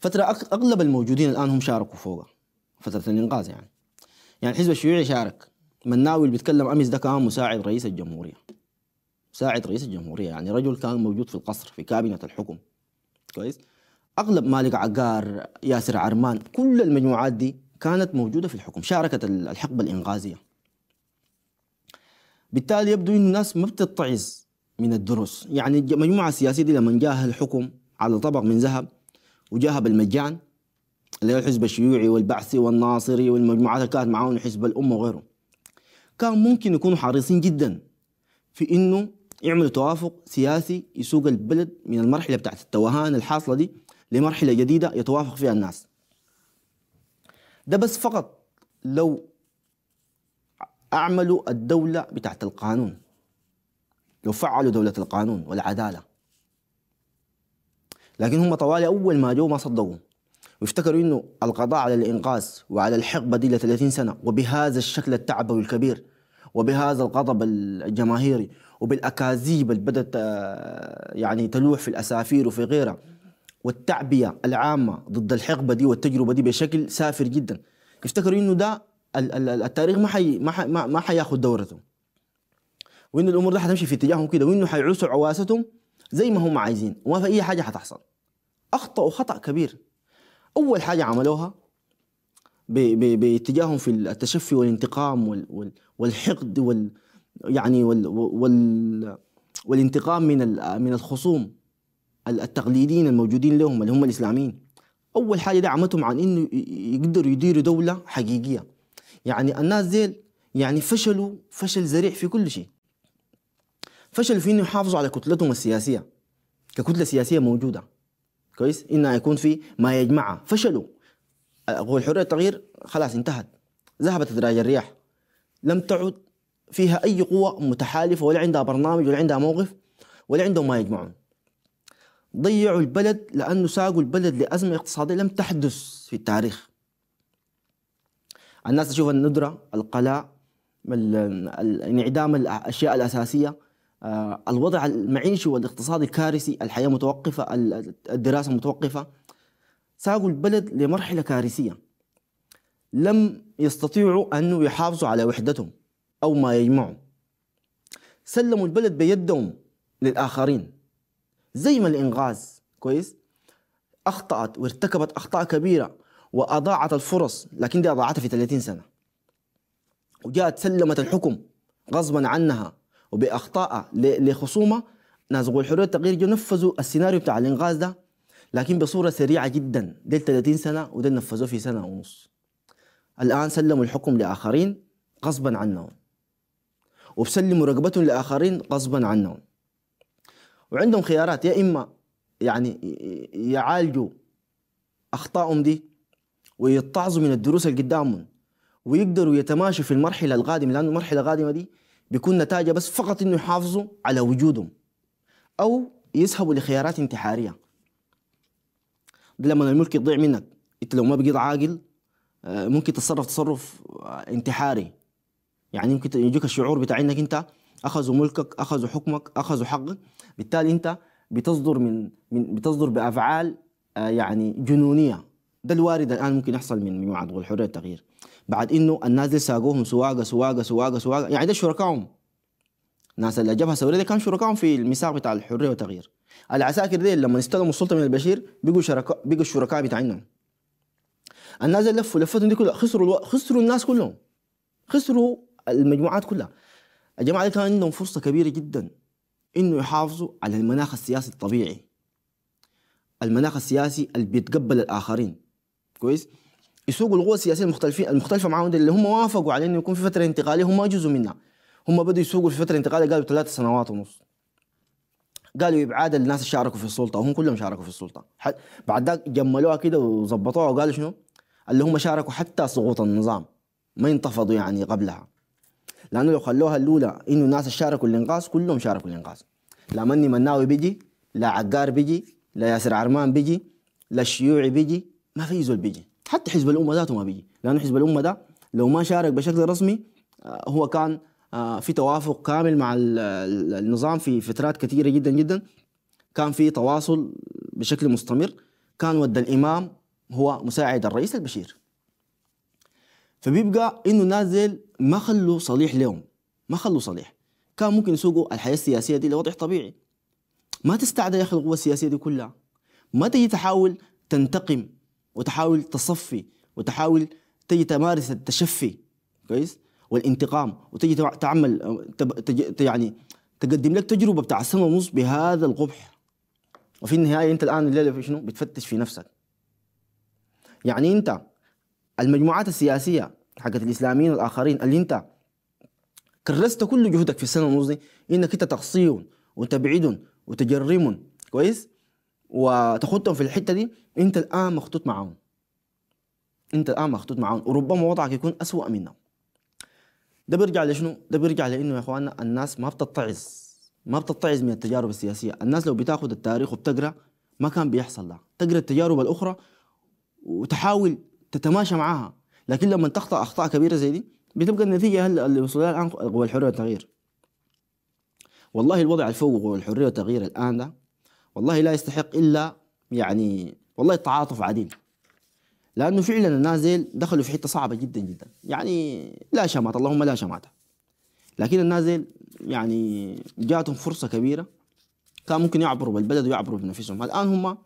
فترة أغلب الموجودين الآن هم شاركوا فوقها فترة الإنقاذ يعني يعني الحزب الشيوعي شارك مناوي اللي بيتكلم أمس ده كان مساعد رئيس الجمهورية مساعد رئيس الجمهورية يعني رجل كان موجود في القصر في كابينة الحكم كويس أغلب مالك عقار ياسر عرمان كل المجموعات دي كانت موجودة في الحكم شاركت الحقبة الإنغازية بالتالي يبدو أن الناس ما بتتعظ من الدروس يعني المجموعة السياسية دي لما جاها الحكم على طبق من ذهب وجاها بالمجان اللي هو الحزب الشيوعي والبعثي والناصري والمجموعات اللي كانت معاهم حزب الأمة وغيره كان ممكن يكونوا حريصين جدا في انه يعملوا توافق سياسي يسوق البلد من المرحله بتاعت التوهان الحاصله دي لمرحله جديده يتوافق فيها الناس ده بس فقط لو اعملوا الدوله بتاعت القانون لو فعلوا دوله القانون والعداله لكن هم طوالي اول ما جو ما صدقوا وافتكروا انه القضاء على الانقاذ وعلى الحقبه دي ل 30 سنه وبهذا الشكل التعبوي الكبير وبهذا الغضب الجماهيري وبالاكاذيب اللي بدات آه، يعني تلوح في الاسافير وفي غيرها والتعبيه العامه ضد الحقبه دي والتجربه دي بشكل سافر جدا يفتكروا انه ده التاريخ ما حي ما حي ما حياخذ دورته وان الامور دي حتمشي في اتجاههم كده وانه حيعوسوا عواستهم زي ما هم عايزين وما في اي حاجه حتحصل اخطاوا خطا كبير اول حاجه عملوها باتجاههم في التشفي والانتقام والحقد وال يعني وال وال والانتقام من من الخصوم التقليديين الموجودين لهم اللي هم الاسلاميين اول حاجه دعمتهم عن انه يقدروا يديروا دوله حقيقيه يعني الناس ديل يعني فشلوا فشل ذريع في كل شيء فشلوا في انه يحافظوا على كتلتهم السياسيه ككتله سياسيه موجوده كويس انها يكون في ما يجمعها فشلوا هو الحريه التغيير خلاص انتهت ذهبت ادراج الرياح لم تعد فيها اي قوه متحالفه ولا عندها برنامج ولا عندها موقف ولا عندهم ما يجمعون ضيعوا البلد لانه ساقوا البلد لازمه اقتصاديه لم تحدث في التاريخ الناس تشوف الندره القلاء انعدام الاشياء الاساسيه آه، الوضع المعيشي والاقتصادي كارثي الحياه متوقفه الدراسه متوقفه ساقوا البلد لمرحله كارثيه لم يستطيعوا أن يحافظوا على وحدتهم أو ما يجمعه سلموا البلد بيدهم للآخرين زي ما الإنغاز كويس أخطأت وارتكبت أخطاء كبيرة وأضاعت الفرص لكن دي أضاعتها في 30 سنة وجاءت سلمت الحكم غصبا عنها وبأخطائها لخصومة ناس غول حرية التغيير نفذوا السيناريو بتاع الإنغاز ده لكن بصورة سريعة جدا دي 30 سنة وده نفذوه في سنة ونص الآن سلموا الحكم لآخرين غصبا عنهم وبسلموا رقبتهم لآخرين غصبا عنهم وعندهم خيارات يا إما يعني يعالجوا أخطائهم دي ويتعظوا من الدروس اللي قدامهم ويقدروا يتماشوا في المرحلة القادمة لأن المرحلة القادمة دي بيكون نتاجها بس فقط إنه يحافظوا على وجودهم أو يسحبوا لخيارات انتحارية لما الملك يضيع منك أنت لو ما بقيت عاقل آه، ممكن تتصرف تصرف آه، انتحاري يعني يمكن يجيك الشعور بتاع انك انت اخذوا ملكك اخذوا حكمك اخذوا حقك بالتالي انت بتصدر من, من بتصدر بافعال آه، يعني جنونيه ده الوارد الان ممكن يحصل من من وعد الحريه والتغيير بعد انه الناس دي ساقوهم سواقه سواقه سواقه سواقه يعني ده شركائهم الناس اللي جابها سوري دي كانوا شركائهم في الميثاق بتاع الحريه والتغيير العساكر دي لما استلموا السلطه من البشير بقوا شركاء بقوا الشركاء بتاعنا الناس اللي لفوا لفتهم دي كلها خسروا الو... خسروا الناس كلهم خسروا المجموعات كلها الجماعه دي كان عندهم فرصه كبيره جدا انه يحافظوا على المناخ السياسي الطبيعي المناخ السياسي اللي بيتقبل الاخرين كويس يسوقوا القوى السياسيه المختلفين المختلفه معاهم اللي هم وافقوا على انه يكون في فتره انتقاليه هم جزء منها هم بدوا يسوقوا في فتره انتقاليه قالوا ثلاث سنوات ونص قالوا ابعاد الناس اللي شاركوا في السلطه وهم كلهم شاركوا في السلطه بعد ذاك جملوها كده وظبطوها وقالوا شنو اللي هم شاركوا حتى سقوط النظام ما انتفضوا يعني قبلها لانه لو خلوها الاولى انه الناس شاركوا الانقاذ كلهم شاركوا الانقاذ لا مني مناوي بيجي لا عقار بيجي لا ياسر عرمان بيجي لا الشيوعي بيجي ما في زول بيجي حتى حزب الامه ذاته ما بيجي لانه حزب الامه ده لو ما شارك بشكل رسمي آه، هو كان آه، في توافق كامل مع النظام في فترات كثيره جدا جدا كان في تواصل بشكل مستمر كان ود الامام هو مساعد الرئيس البشير فبيبقى انه نازل ما خلوا صليح لهم ما خلوا صليح كان ممكن يسوقوا الحياه السياسيه دي لوضع طبيعي ما تستعد يا اخي القوه السياسيه دي كلها ما تجي تحاول تنتقم وتحاول تصفي وتحاول تجي تمارس التشفي كويس والانتقام وتجي تعمل يعني تقدم لك تجربه بتاع سنه ونص بهذا القبح وفي النهايه انت الان الليله في شنو بتفتش في نفسك يعني انت المجموعات السياسيه حقت الاسلاميين والاخرين اللي انت كرست كل جهدك في السنه ونص دي انك انت تقصيهم وتبعدهم وتجرمهم كويس وتخطهم في الحته دي انت الان مخطوط معاهم انت الان مخطوط معاهم وربما وضعك يكون اسوا منهم ده بيرجع لشنو؟ ده بيرجع لانه يا اخواننا الناس ما بتتعظ ما بتتعظ من التجارب السياسيه، الناس لو بتاخد التاريخ وبتقرا ما كان بيحصل ده، تقرا التجارب الاخرى وتحاول تتماشى معاها لكن لما تخطأ أخطاء كبيرة زي دي بتبقى النتيجة اللي وصلنا الآن هو الحرية والتغيير والله الوضع الفوق والحريه الحرية والتغيير الآن ده والله لا يستحق إلا يعني والله التعاطف عديل لأنه فعلا الناس دخلوا في حتة صعبة جدا جدا يعني لا شماتة اللهم لا شماتة لكن الناس يعني جاتهم فرصة كبيرة كان ممكن يعبروا بالبلد ويعبروا بنفسهم الآن هم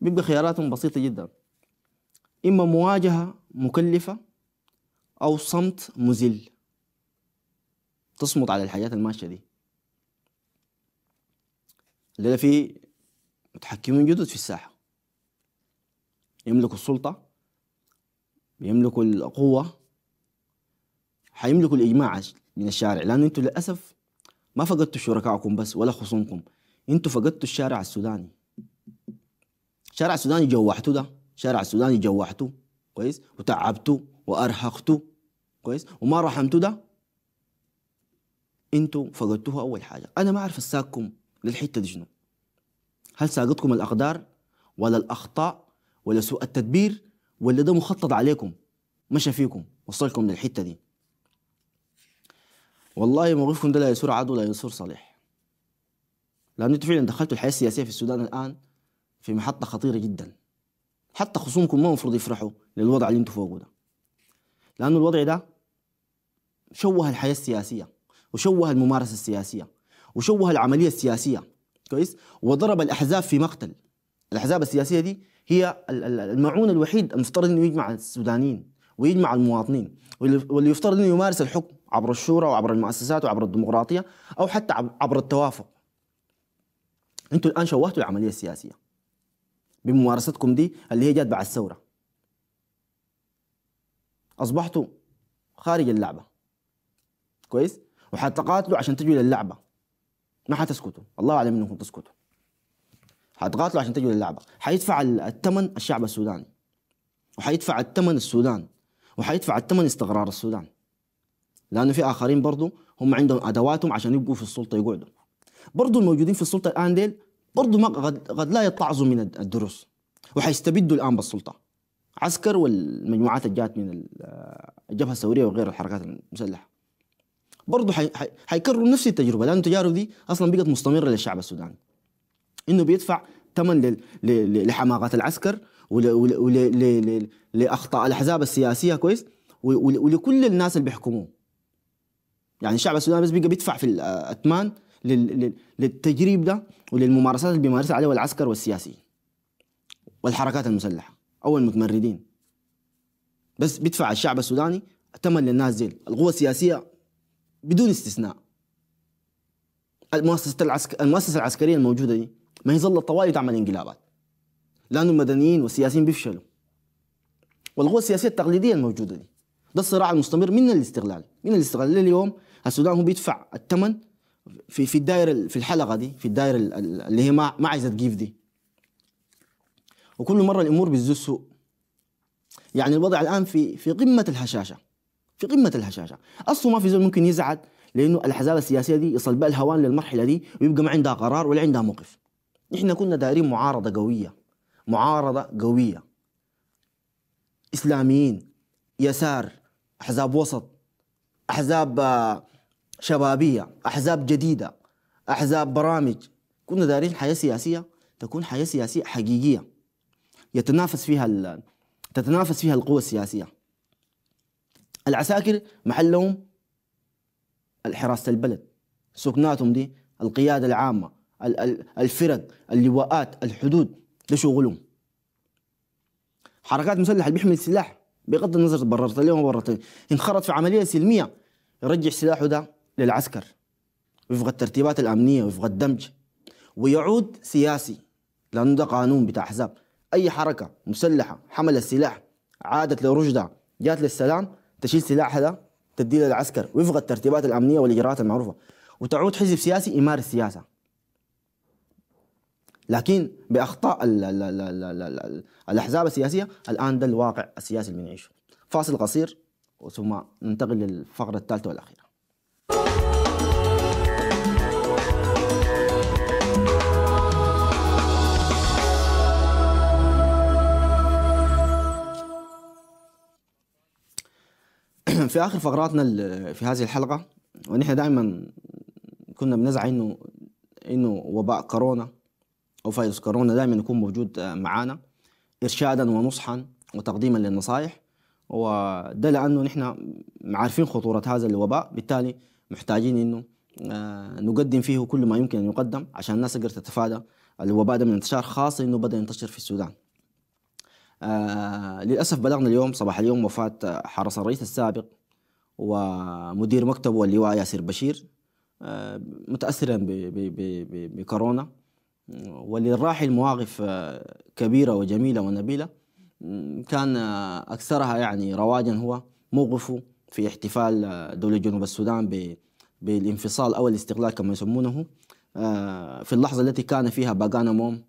بيبقى خياراتهم بسيطة جدا إما مواجهة مكلفة أو صمت مزل تصمت على الحاجات الماشية دي الليلة في متحكمين جدد في الساحة يملكوا السلطة يملكوا القوة حيملكوا الإجماع من الشارع لأن أنتوا للأسف ما فقدتوا شركائكم بس ولا خصومكم أنتوا فقدتوا الشارع السوداني الشارع السوداني جوحتوا ده شارع السوداني جوعته كويس وتعبته وارهقته كويس وما رحمته ده انتوا فقدتوها اول حاجه انا ما اعرف الساقكم للحته دي شنو هل ساقتكم الاقدار ولا الاخطاء ولا سوء التدبير ولا ده مخطط عليكم مشى فيكم وصلكم للحته دي والله موقفكم ده لا يسر عدو ولا ينصر صالح لان انتوا فعلا دخلتوا الحياه السياسيه في السودان الان في محطه خطيره جدا حتى خصومكم ما المفروض يفرحوا للوضع اللي انتم فوقه ده لانه الوضع ده شوه الحياه السياسيه وشوه الممارسه السياسيه وشوه العمليه السياسيه كويس وضرب الاحزاب في مقتل الاحزاب السياسيه دي هي المعونة الوحيد المفترض انه يجمع السودانيين ويجمع المواطنين واللي يفترض انه يمارس الحكم عبر الشورى وعبر المؤسسات وعبر الديمقراطيه او حتى عبر التوافق أنتم الان شوهتوا العمليه السياسيه بممارستكم دي اللي هي جات بعد الثورة أصبحتوا خارج اللعبة كويس وحتقاتلوا عشان تجوا للعبة ما حتسكتوا الله أعلم إنكم تسكتوا حتقاتلوا عشان تجوا للعبة حيدفع الثمن الشعب السوداني وحيدفع الثمن السودان وحيدفع الثمن استقرار السودان لأنه في آخرين برضو هم عندهم أدواتهم عشان يبقوا في السلطة يقعدوا برضو الموجودين في السلطة الآن ديل برضه ما قد, قد لا يتعظوا من الدروس وحيستبدوا الان بالسلطه عسكر والمجموعات الجات من الجبهه الثوريه وغير الحركات المسلحه برضه حي... حي... حيكرروا نفس التجربه لان التجارب دي اصلا بقت مستمره للشعب السوداني انه بيدفع ثمن لحماقه لحماقات العسكر ولأخطاء الاحزاب السياسيه كويس ولكل الناس اللي بيحكموه يعني الشعب السوداني بس بيبقى بيدفع في الاثمان آه، للتجريب ده وللممارسات اللي بيمارسها عليه العسكر والسياسي والحركات المسلحة أو المتمردين بس بيدفع الشعب السوداني ثمن للناس دي القوة السياسية بدون استثناء المؤسسة العسك... المؤسسة العسكرية الموجودة دي ما هي ظلت طوالي تعمل انقلابات لأنه المدنيين والسياسيين بيفشلوا والقوة السياسية التقليدية الموجودة دي ده الصراع المستمر من الاستغلال من الاستغلال اليوم السودان هو بيدفع الثمن في في الدايره في الحلقه دي في الدايره اللي هي ما ما عايزه تجيف دي وكل مره الامور بتزيد سوء يعني الوضع الان في في قمه الهشاشه في قمه الهشاشه اصلا ما في زول ممكن يزعل لانه الاحزاب السياسيه دي يصل بها الهوان للمرحله دي ويبقى ما عندها قرار ولا عندها موقف نحن كنا دايرين معارضه قويه معارضه قويه اسلاميين يسار احزاب وسط احزاب آه، شبابيه احزاب جديده احزاب برامج كنا دارين حياه سياسيه تكون حياه سياسيه حقيقيه يتنافس فيها تتنافس فيها القوى السياسيه العساكر محلهم حراسه البلد سكناتهم دي القياده العامه الفرق اللواءات الحدود ده شغلهم حركات مسلحه اللي بيحمل سلاح بغض النظر بررت اليوم ما بررت انخرط في عمليه سلميه يرجع سلاحه ده للعسكر وفق الترتيبات الأمنية وفق الدمج ويعود سياسي لأنه ده قانون بتاع أحزاب أي حركة مسلحة حمل السلاح عادت لرشدها جات للسلام تشيل سلاحها ده تديه للعسكر وفق الترتيبات الأمنية والإجراءات المعروفة وتعود حزب سياسي يمارس سياسة لكن بأخطاء الأحزاب السياسية الآن ده الواقع السياسي اللي بنعيشه فاصل قصير ثم ننتقل للفقرة الثالثة والأخيرة في اخر فقراتنا في هذه الحلقه ونحن دائما كنا بنزع انه انه وباء كورونا او فيروس كورونا دائما يكون موجود معانا ارشادا ونصحا وتقديما للنصائح وده لانه نحن عارفين خطوره هذا الوباء بالتالي محتاجين انه آه، نقدم فيه كل ما يمكن ان يقدم عشان الناس تقدر تتفادى الوباء ده من انتشار خاصه انه بدا ينتشر في السودان. آه، للاسف بلغنا اليوم صباح اليوم وفاه حرس الرئيس السابق ومدير مكتبه اللي هو ياسر بشير آه، متاثرا بكورونا وللراحل مواقف آه، كبيره وجميله ونبيله كان آه، اكثرها يعني رواجا هو موقفه في احتفال دولة جنوب السودان بالانفصال او الاستقلال كما يسمونه في اللحظه التي كان فيها باغانا موم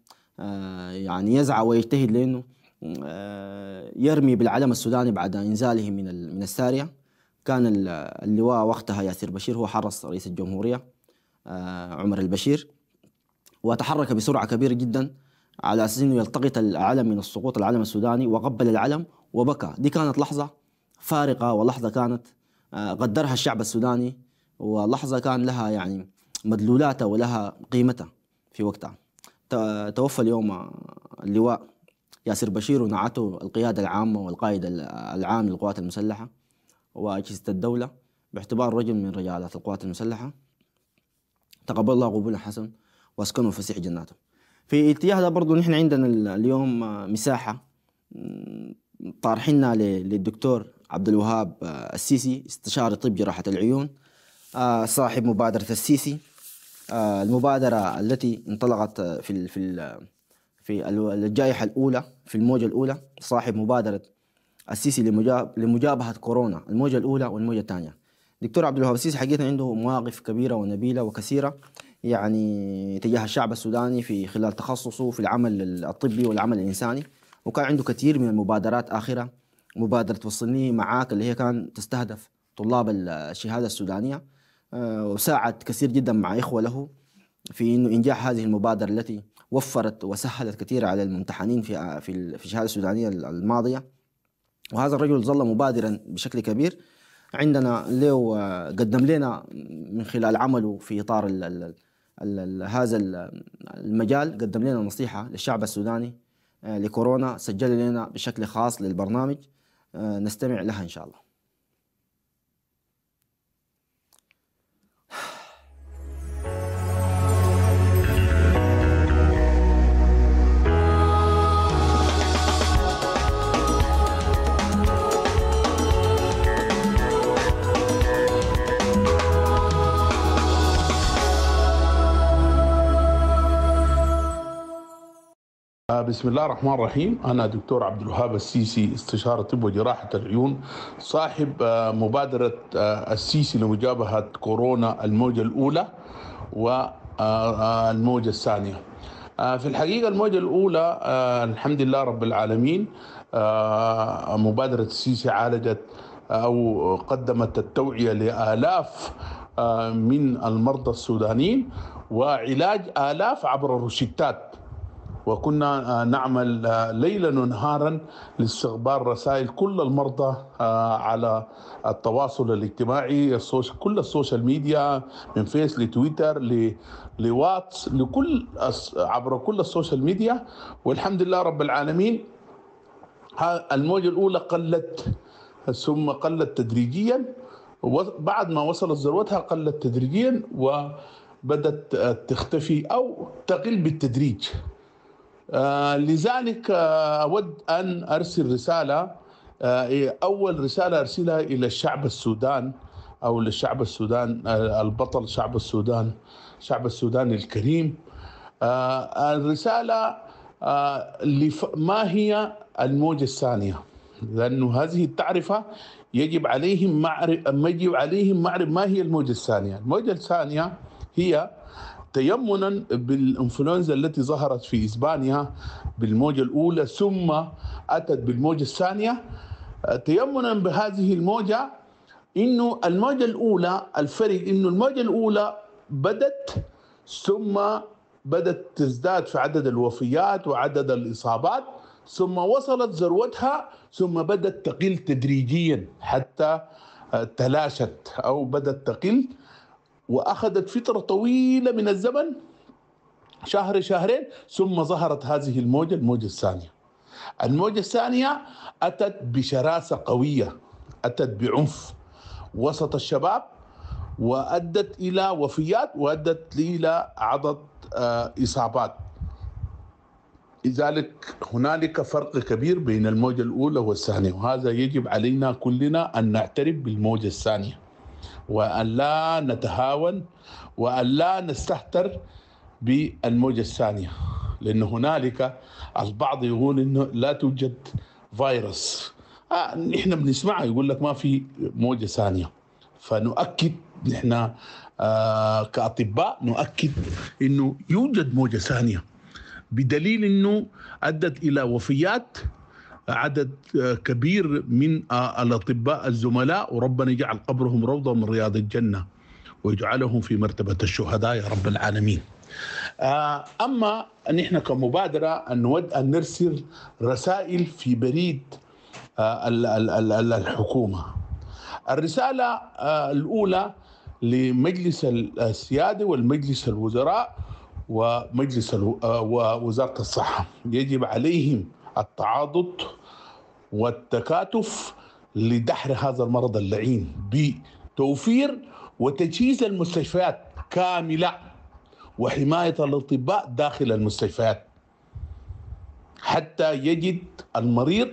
يعني يزعى ويجتهد لانه يرمي بالعلم السوداني بعد انزاله من من الساريه كان اللواء وقتها ياسر بشير هو حرس رئيس الجمهورية آه، عمر البشير وتحرك بسرعة كبيرة جدا على أساس أنه يلتقط العلم من السقوط العلم السوداني وقبل العلم وبكى دي كانت لحظة فارقة ولحظة كانت آه، قدرها الشعب السوداني ولحظة كان لها يعني مدلولاتها ولها قيمتها في وقتها توفى اليوم آه، اللواء ياسر بشير ونعته القيادة العامة والقائد العام للقوات المسلحة وأجهزة الدولة باعتبار رجل من رجالات القوات المسلحة تقبل الله قبولا حسن واسكنه فسيح جناته في اتجاه ده برضو نحن عندنا اليوم مساحة طارحينها للدكتور عبد الوهاب آه، السيسي استشاري طب جراحة العيون آه، صاحب مبادرة السيسي آه، المبادرة التي انطلقت في في في الجائحة الأولى في الموجة الأولى صاحب مبادرة السيسي لمجابهه كورونا الموجه الاولى والموجه الثانيه دكتور عبد الوهاب السيسي حقيقه عنده مواقف كبيره ونبيله وكثيره يعني تجاه الشعب السوداني في خلال تخصصه في العمل الطبي والعمل الانساني وكان عنده كثير من المبادرات اخره مبادره وصلني معاك اللي هي كان تستهدف طلاب الشهاده السودانيه آه، وساعد كثير جدا مع اخوه له في انه انجاح هذه المبادره التي وفرت وسهلت كثير على الممتحنين في في الشهاده السودانيه الماضيه وهذا الرجل ظل مبادرا بشكل كبير عندنا ليو آه، قدم لنا من خلال عمله في اطار الـ الـ الـ هذا المجال قدم لنا نصيحه للشعب السوداني آه، لكورونا سجل لنا بشكل خاص للبرنامج آه، نستمع لها ان شاء الله بسم الله الرحمن الرحيم أنا دكتور عبد الوهاب السيسي استشارة طب وجراحة العيون صاحب آه، مبادرة آه، السيسي لمجابهة كورونا الموجة الأولى والموجة آه، الثانية في الحقيقة الموجة الأولى الحمد لله رب العالمين مبادرة السيسي عالجت أو قدمت التوعية لآلاف من المرضى السودانيين وعلاج آلاف عبر الروشتات وكنا آه، نعمل آه، ليلا ونهارا لاستقبال رسائل كل المرضى آه، على التواصل الاجتماعي كل السوشيال ميديا من فيس لتويتر ل لواتس لكل عبر كل السوشيال ميديا والحمد لله رب العالمين الموجة الأولى قلت ثم قلت تدريجيا وبعد ما وصلت ذروتها قلت تدريجيا وبدت تختفي أو تقل بالتدريج آه، لذلك آه، أود أن أرسل رسالة آه، إيه، أول رسالة أرسلها إلى الشعب السودان أو للشعب السودان البطل شعب السودان شعب السودان الكريم الرسالة ما هي الموجة الثانية لأنه هذه التعرفة يجب عليهم معرف يجب عليهم معرف ما هي الموجة الثانية الموجة الثانية هي تيمنا بالانفلونزا التي ظهرت في اسبانيا بالموجه الاولى ثم اتت بالموجه الثانيه تيمنا بهذه الموجه انه الموجه الاولى الفرق انه الموجه الاولى بدت ثم بدات تزداد في عدد الوفيات وعدد الاصابات ثم وصلت ذروتها ثم بدات تقل تدريجيا حتى تلاشت او بدات تقل واخذت فتره طويله من الزمن شهر شهرين ثم ظهرت هذه الموجه الموجه الثانيه الموجه الثانيه اتت بشراسه قويه اتت بعنف وسط الشباب وادت الى وفيات وادت الى عدد آه، اصابات لذلك هنالك فرق كبير بين الموجه الاولى والثانيه وهذا يجب علينا كلنا ان نعترف بالموجه الثانيه وألا نتهاون وألا نستهتر بالموجة الثانية لأن هنالك البعض يقول أنه لا توجد فيروس آه نحن بنسمعها يقول لك ما في موجة ثانية فنؤكد نحن آه كأطباء نؤكد أنه يوجد موجة ثانية بدليل أنه أدت إلى وفيات عدد آه، كبير من آه، الأطباء الزملاء وربنا يجعل قبرهم روضة من رياض الجنة ويجعلهم في مرتبة الشهداء يا رب العالمين آه، أما نحن كمبادرة أن نود أن نرسل رسائل في بريد الحكومة الرسالة الأولى لمجلس السيادة والمجلس الوزراء ومجلس ووزارة الصحة يجب عليهم التعاضد والتكاتف لدحر هذا المرض اللعين بتوفير وتجهيز المستشفيات كاملة وحماية الأطباء داخل المستشفيات حتى يجد المريض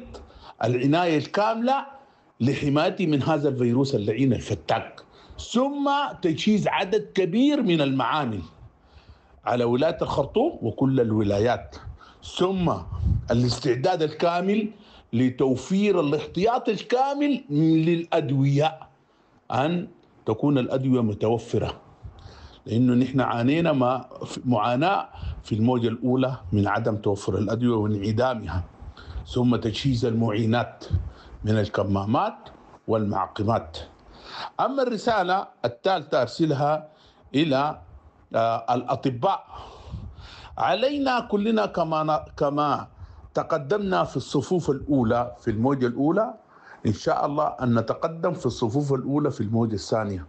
العناية الكاملة لحمايته من هذا الفيروس اللعين الفتاك ثم تجهيز عدد كبير من المعامل على ولاية الخرطوم وكل الولايات ثم الاستعداد الكامل لتوفير الاحتياط الكامل للادويه ان تكون الادويه متوفره لانه نحن عانينا ما معاناه في الموجه الاولى من عدم توفر الادويه وانعدامها ثم تجهيز المعينات من الكمامات والمعقمات اما الرساله الثالثه ارسلها الى آه، الاطباء علينا كلنا كما كما تقدمنا في الصفوف الأولى في الموجة الأولى إن شاء الله أن نتقدم في الصفوف الأولى في الموجة الثانية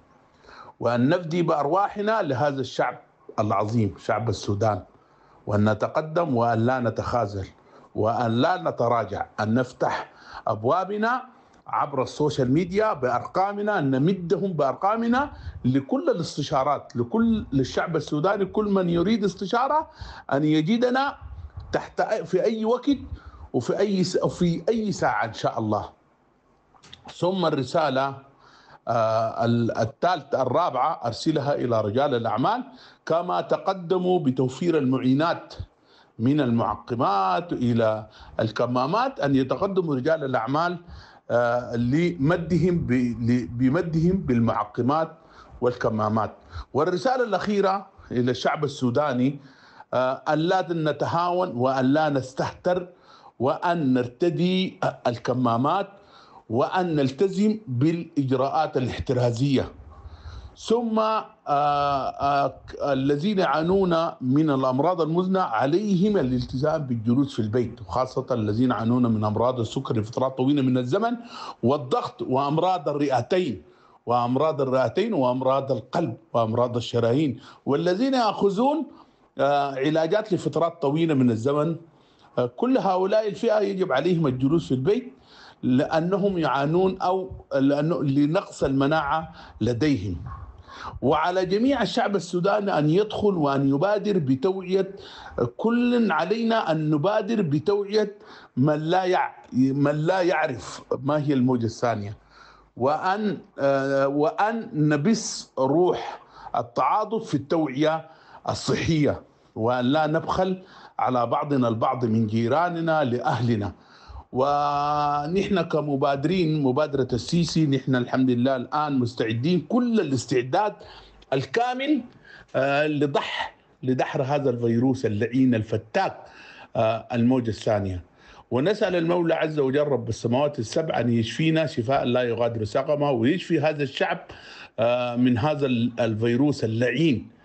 وأن نفدي بأرواحنا لهذا الشعب العظيم شعب السودان وأن نتقدم وأن لا نتخاذل وأن لا نتراجع أن نفتح أبوابنا عبر السوشيال ميديا بارقامنا نمدهم بارقامنا لكل الاستشارات لكل للشعب السوداني كل من يريد استشاره ان يجدنا تحت في اي وقت وفي اي في اي ساعه ان شاء الله ثم الرساله آه، الثالثه الرابعه ارسلها الى رجال الاعمال كما تقدموا بتوفير المعينات من المعقمات الى الكمامات ان يتقدموا رجال الاعمال آه، لمدهم بمدهم بالمعقمات والكمامات والرساله الاخيره الى الشعب السوداني ألا آه، نتهاون وألا نستهتر وأن نرتدي آه، الكمامات وأن نلتزم بالإجراءات الاحترازية ثم آه، الذين يعانون من الأمراض المزنة عليهم الالتزام بالجلوس في البيت وخاصة الذين يعانون من أمراض السكر لفترات طويلة من الزمن والضغط وأمراض الرئتين وأمراض الرئتين وأمراض القلب وأمراض الشرايين والذين يأخذون آه، علاجات لفترات طويله من الزمن آه، كل هؤلاء الفئه يجب عليهم الجلوس في البيت لانهم يعانون او لأنه لنقص المناعه لديهم وعلى جميع الشعب السوداني ان يدخل وان يبادر بتوعيه كل علينا ان نبادر بتوعيه من لا يع... من لا يعرف ما هي الموجه الثانيه وان آه، وان نبث روح التعاطف في التوعيه الصحية وأن لا نبخل على بعضنا البعض من جيراننا لأهلنا ونحن كمبادرين مبادرة السيسي نحن الحمد لله الآن مستعدين كل الاستعداد الكامل آه، لضح لدحر هذا الفيروس اللعين الفتاك آه، الموجة الثانية ونسأل المولى عز وجل رب السماوات السبع أن يشفينا شفاء لا يغادر سقما ويشفي هذا الشعب آه، من هذا الفيروس اللعين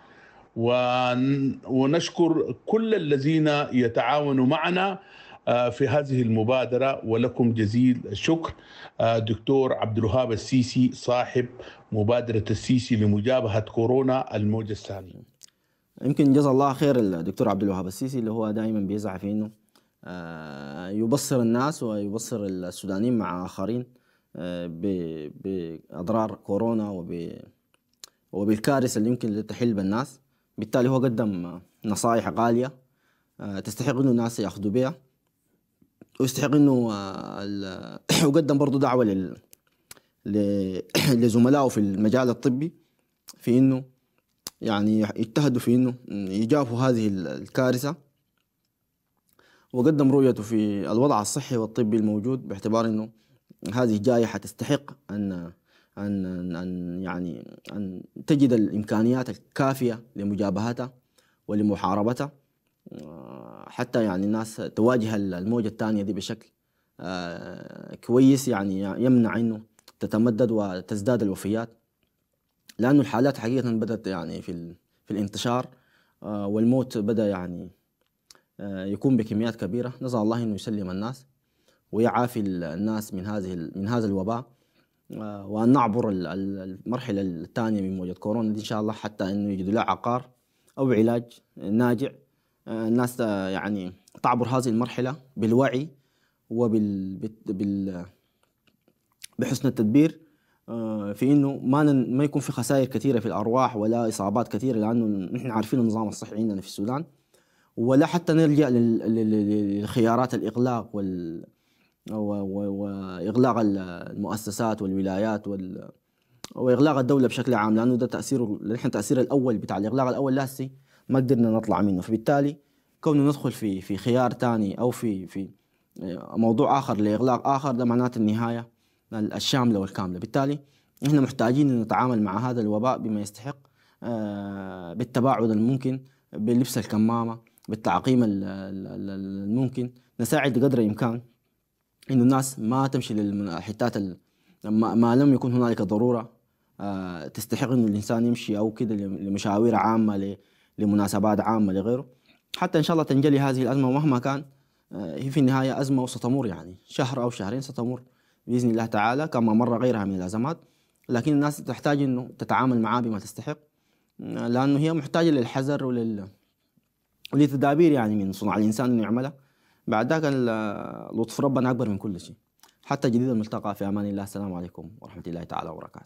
ونشكر كل الذين يتعاونوا معنا آه، في هذه المبادرة ولكم جزيل الشكر آه، دكتور عبد الوهاب السيسي صاحب مبادرة السيسي لمجابهة كورونا الموجة الثانية يمكن جزا الله خير الدكتور عبد الوهاب السيسي اللي هو دائما بيسعى في انه آه، يبصر الناس ويبصر السودانيين مع اخرين باضرار كورونا وب وبالكارثه اللي يمكن تحل بالناس بالتالي هو قدم نصائح غالية آه، تستحق انه الناس ياخذوا بها ويستحق انه آه، وقدم برضه دعوة لل لزملائه في المجال الطبي في انه يعني يجتهدوا في انه يجافوا هذه الكارثه وقدم رؤيته في الوضع الصحي والطبي الموجود باعتبار انه هذه الجائحه تستحق ان أن أن يعني أن تجد الإمكانيات الكافية لمجابهتها ولمحاربتها آه، حتى يعني الناس تواجه الموجة الثانية دي بشكل آه، كويس يعني يمنع انه تتمدد وتزداد الوفيات لأن الحالات حقيقة بدأت يعني في في الانتشار آه، والموت بدأ يعني يكون بكميات كبيرة نسأل الله أنه يسلم الناس ويعافي الناس من هذه من هذا الوباء وان نعبر المرحله الثانيه من موجه كورونا دي ان شاء الله حتى انه يجدوا لها عقار او علاج ناجع آه، الناس آه، يعني تعبر هذه المرحله بالوعي وبال بال بحسن التدبير آه، في انه ما ما يكون في خسائر كثيره في الارواح ولا اصابات كثيره لانه نحن عارفين النظام الصحي عندنا في السودان ولا حتى نلجا للخيارات الاغلاق وال واغلاق المؤسسات والولايات وال واغلاق الدوله بشكل عام لانه ده تاثيره نحن تاثير الاول بتاع الاغلاق الاول لاسي ما قدرنا نطلع منه فبالتالي كونه ندخل في في خيار ثاني او في في موضوع اخر لاغلاق اخر ده معناته النهايه الشامله والكامله بالتالي احنا محتاجين ان نتعامل مع هذا الوباء بما يستحق آه، بالتباعد الممكن بلبس الكمامه بالتعقيم الممكن نساعد قدر الامكان انه الناس ما تمشي للحتات لما ما لم يكن هنالك ضروره آه، تستحق انه الانسان يمشي او كده لمشاوير عامه لمناسبات عامه لغيره حتى ان شاء الله تنجلي هذه الازمه مهما كان آه، هي في النهايه ازمه وستمر يعني شهر او شهرين ستمر باذن الله تعالى كما مر غيرها من الازمات لكن الناس تحتاج انه تتعامل معها بما تستحق آه، لانه هي محتاجه للحذر ولل ولتدابير يعني من صنع الانسان انه يعملها بعد ذاك آه، لطف ربنا اكبر من كل شيء حتى جديد الملتقى في امان الله السلام عليكم ورحمه الله تعالى وبركاته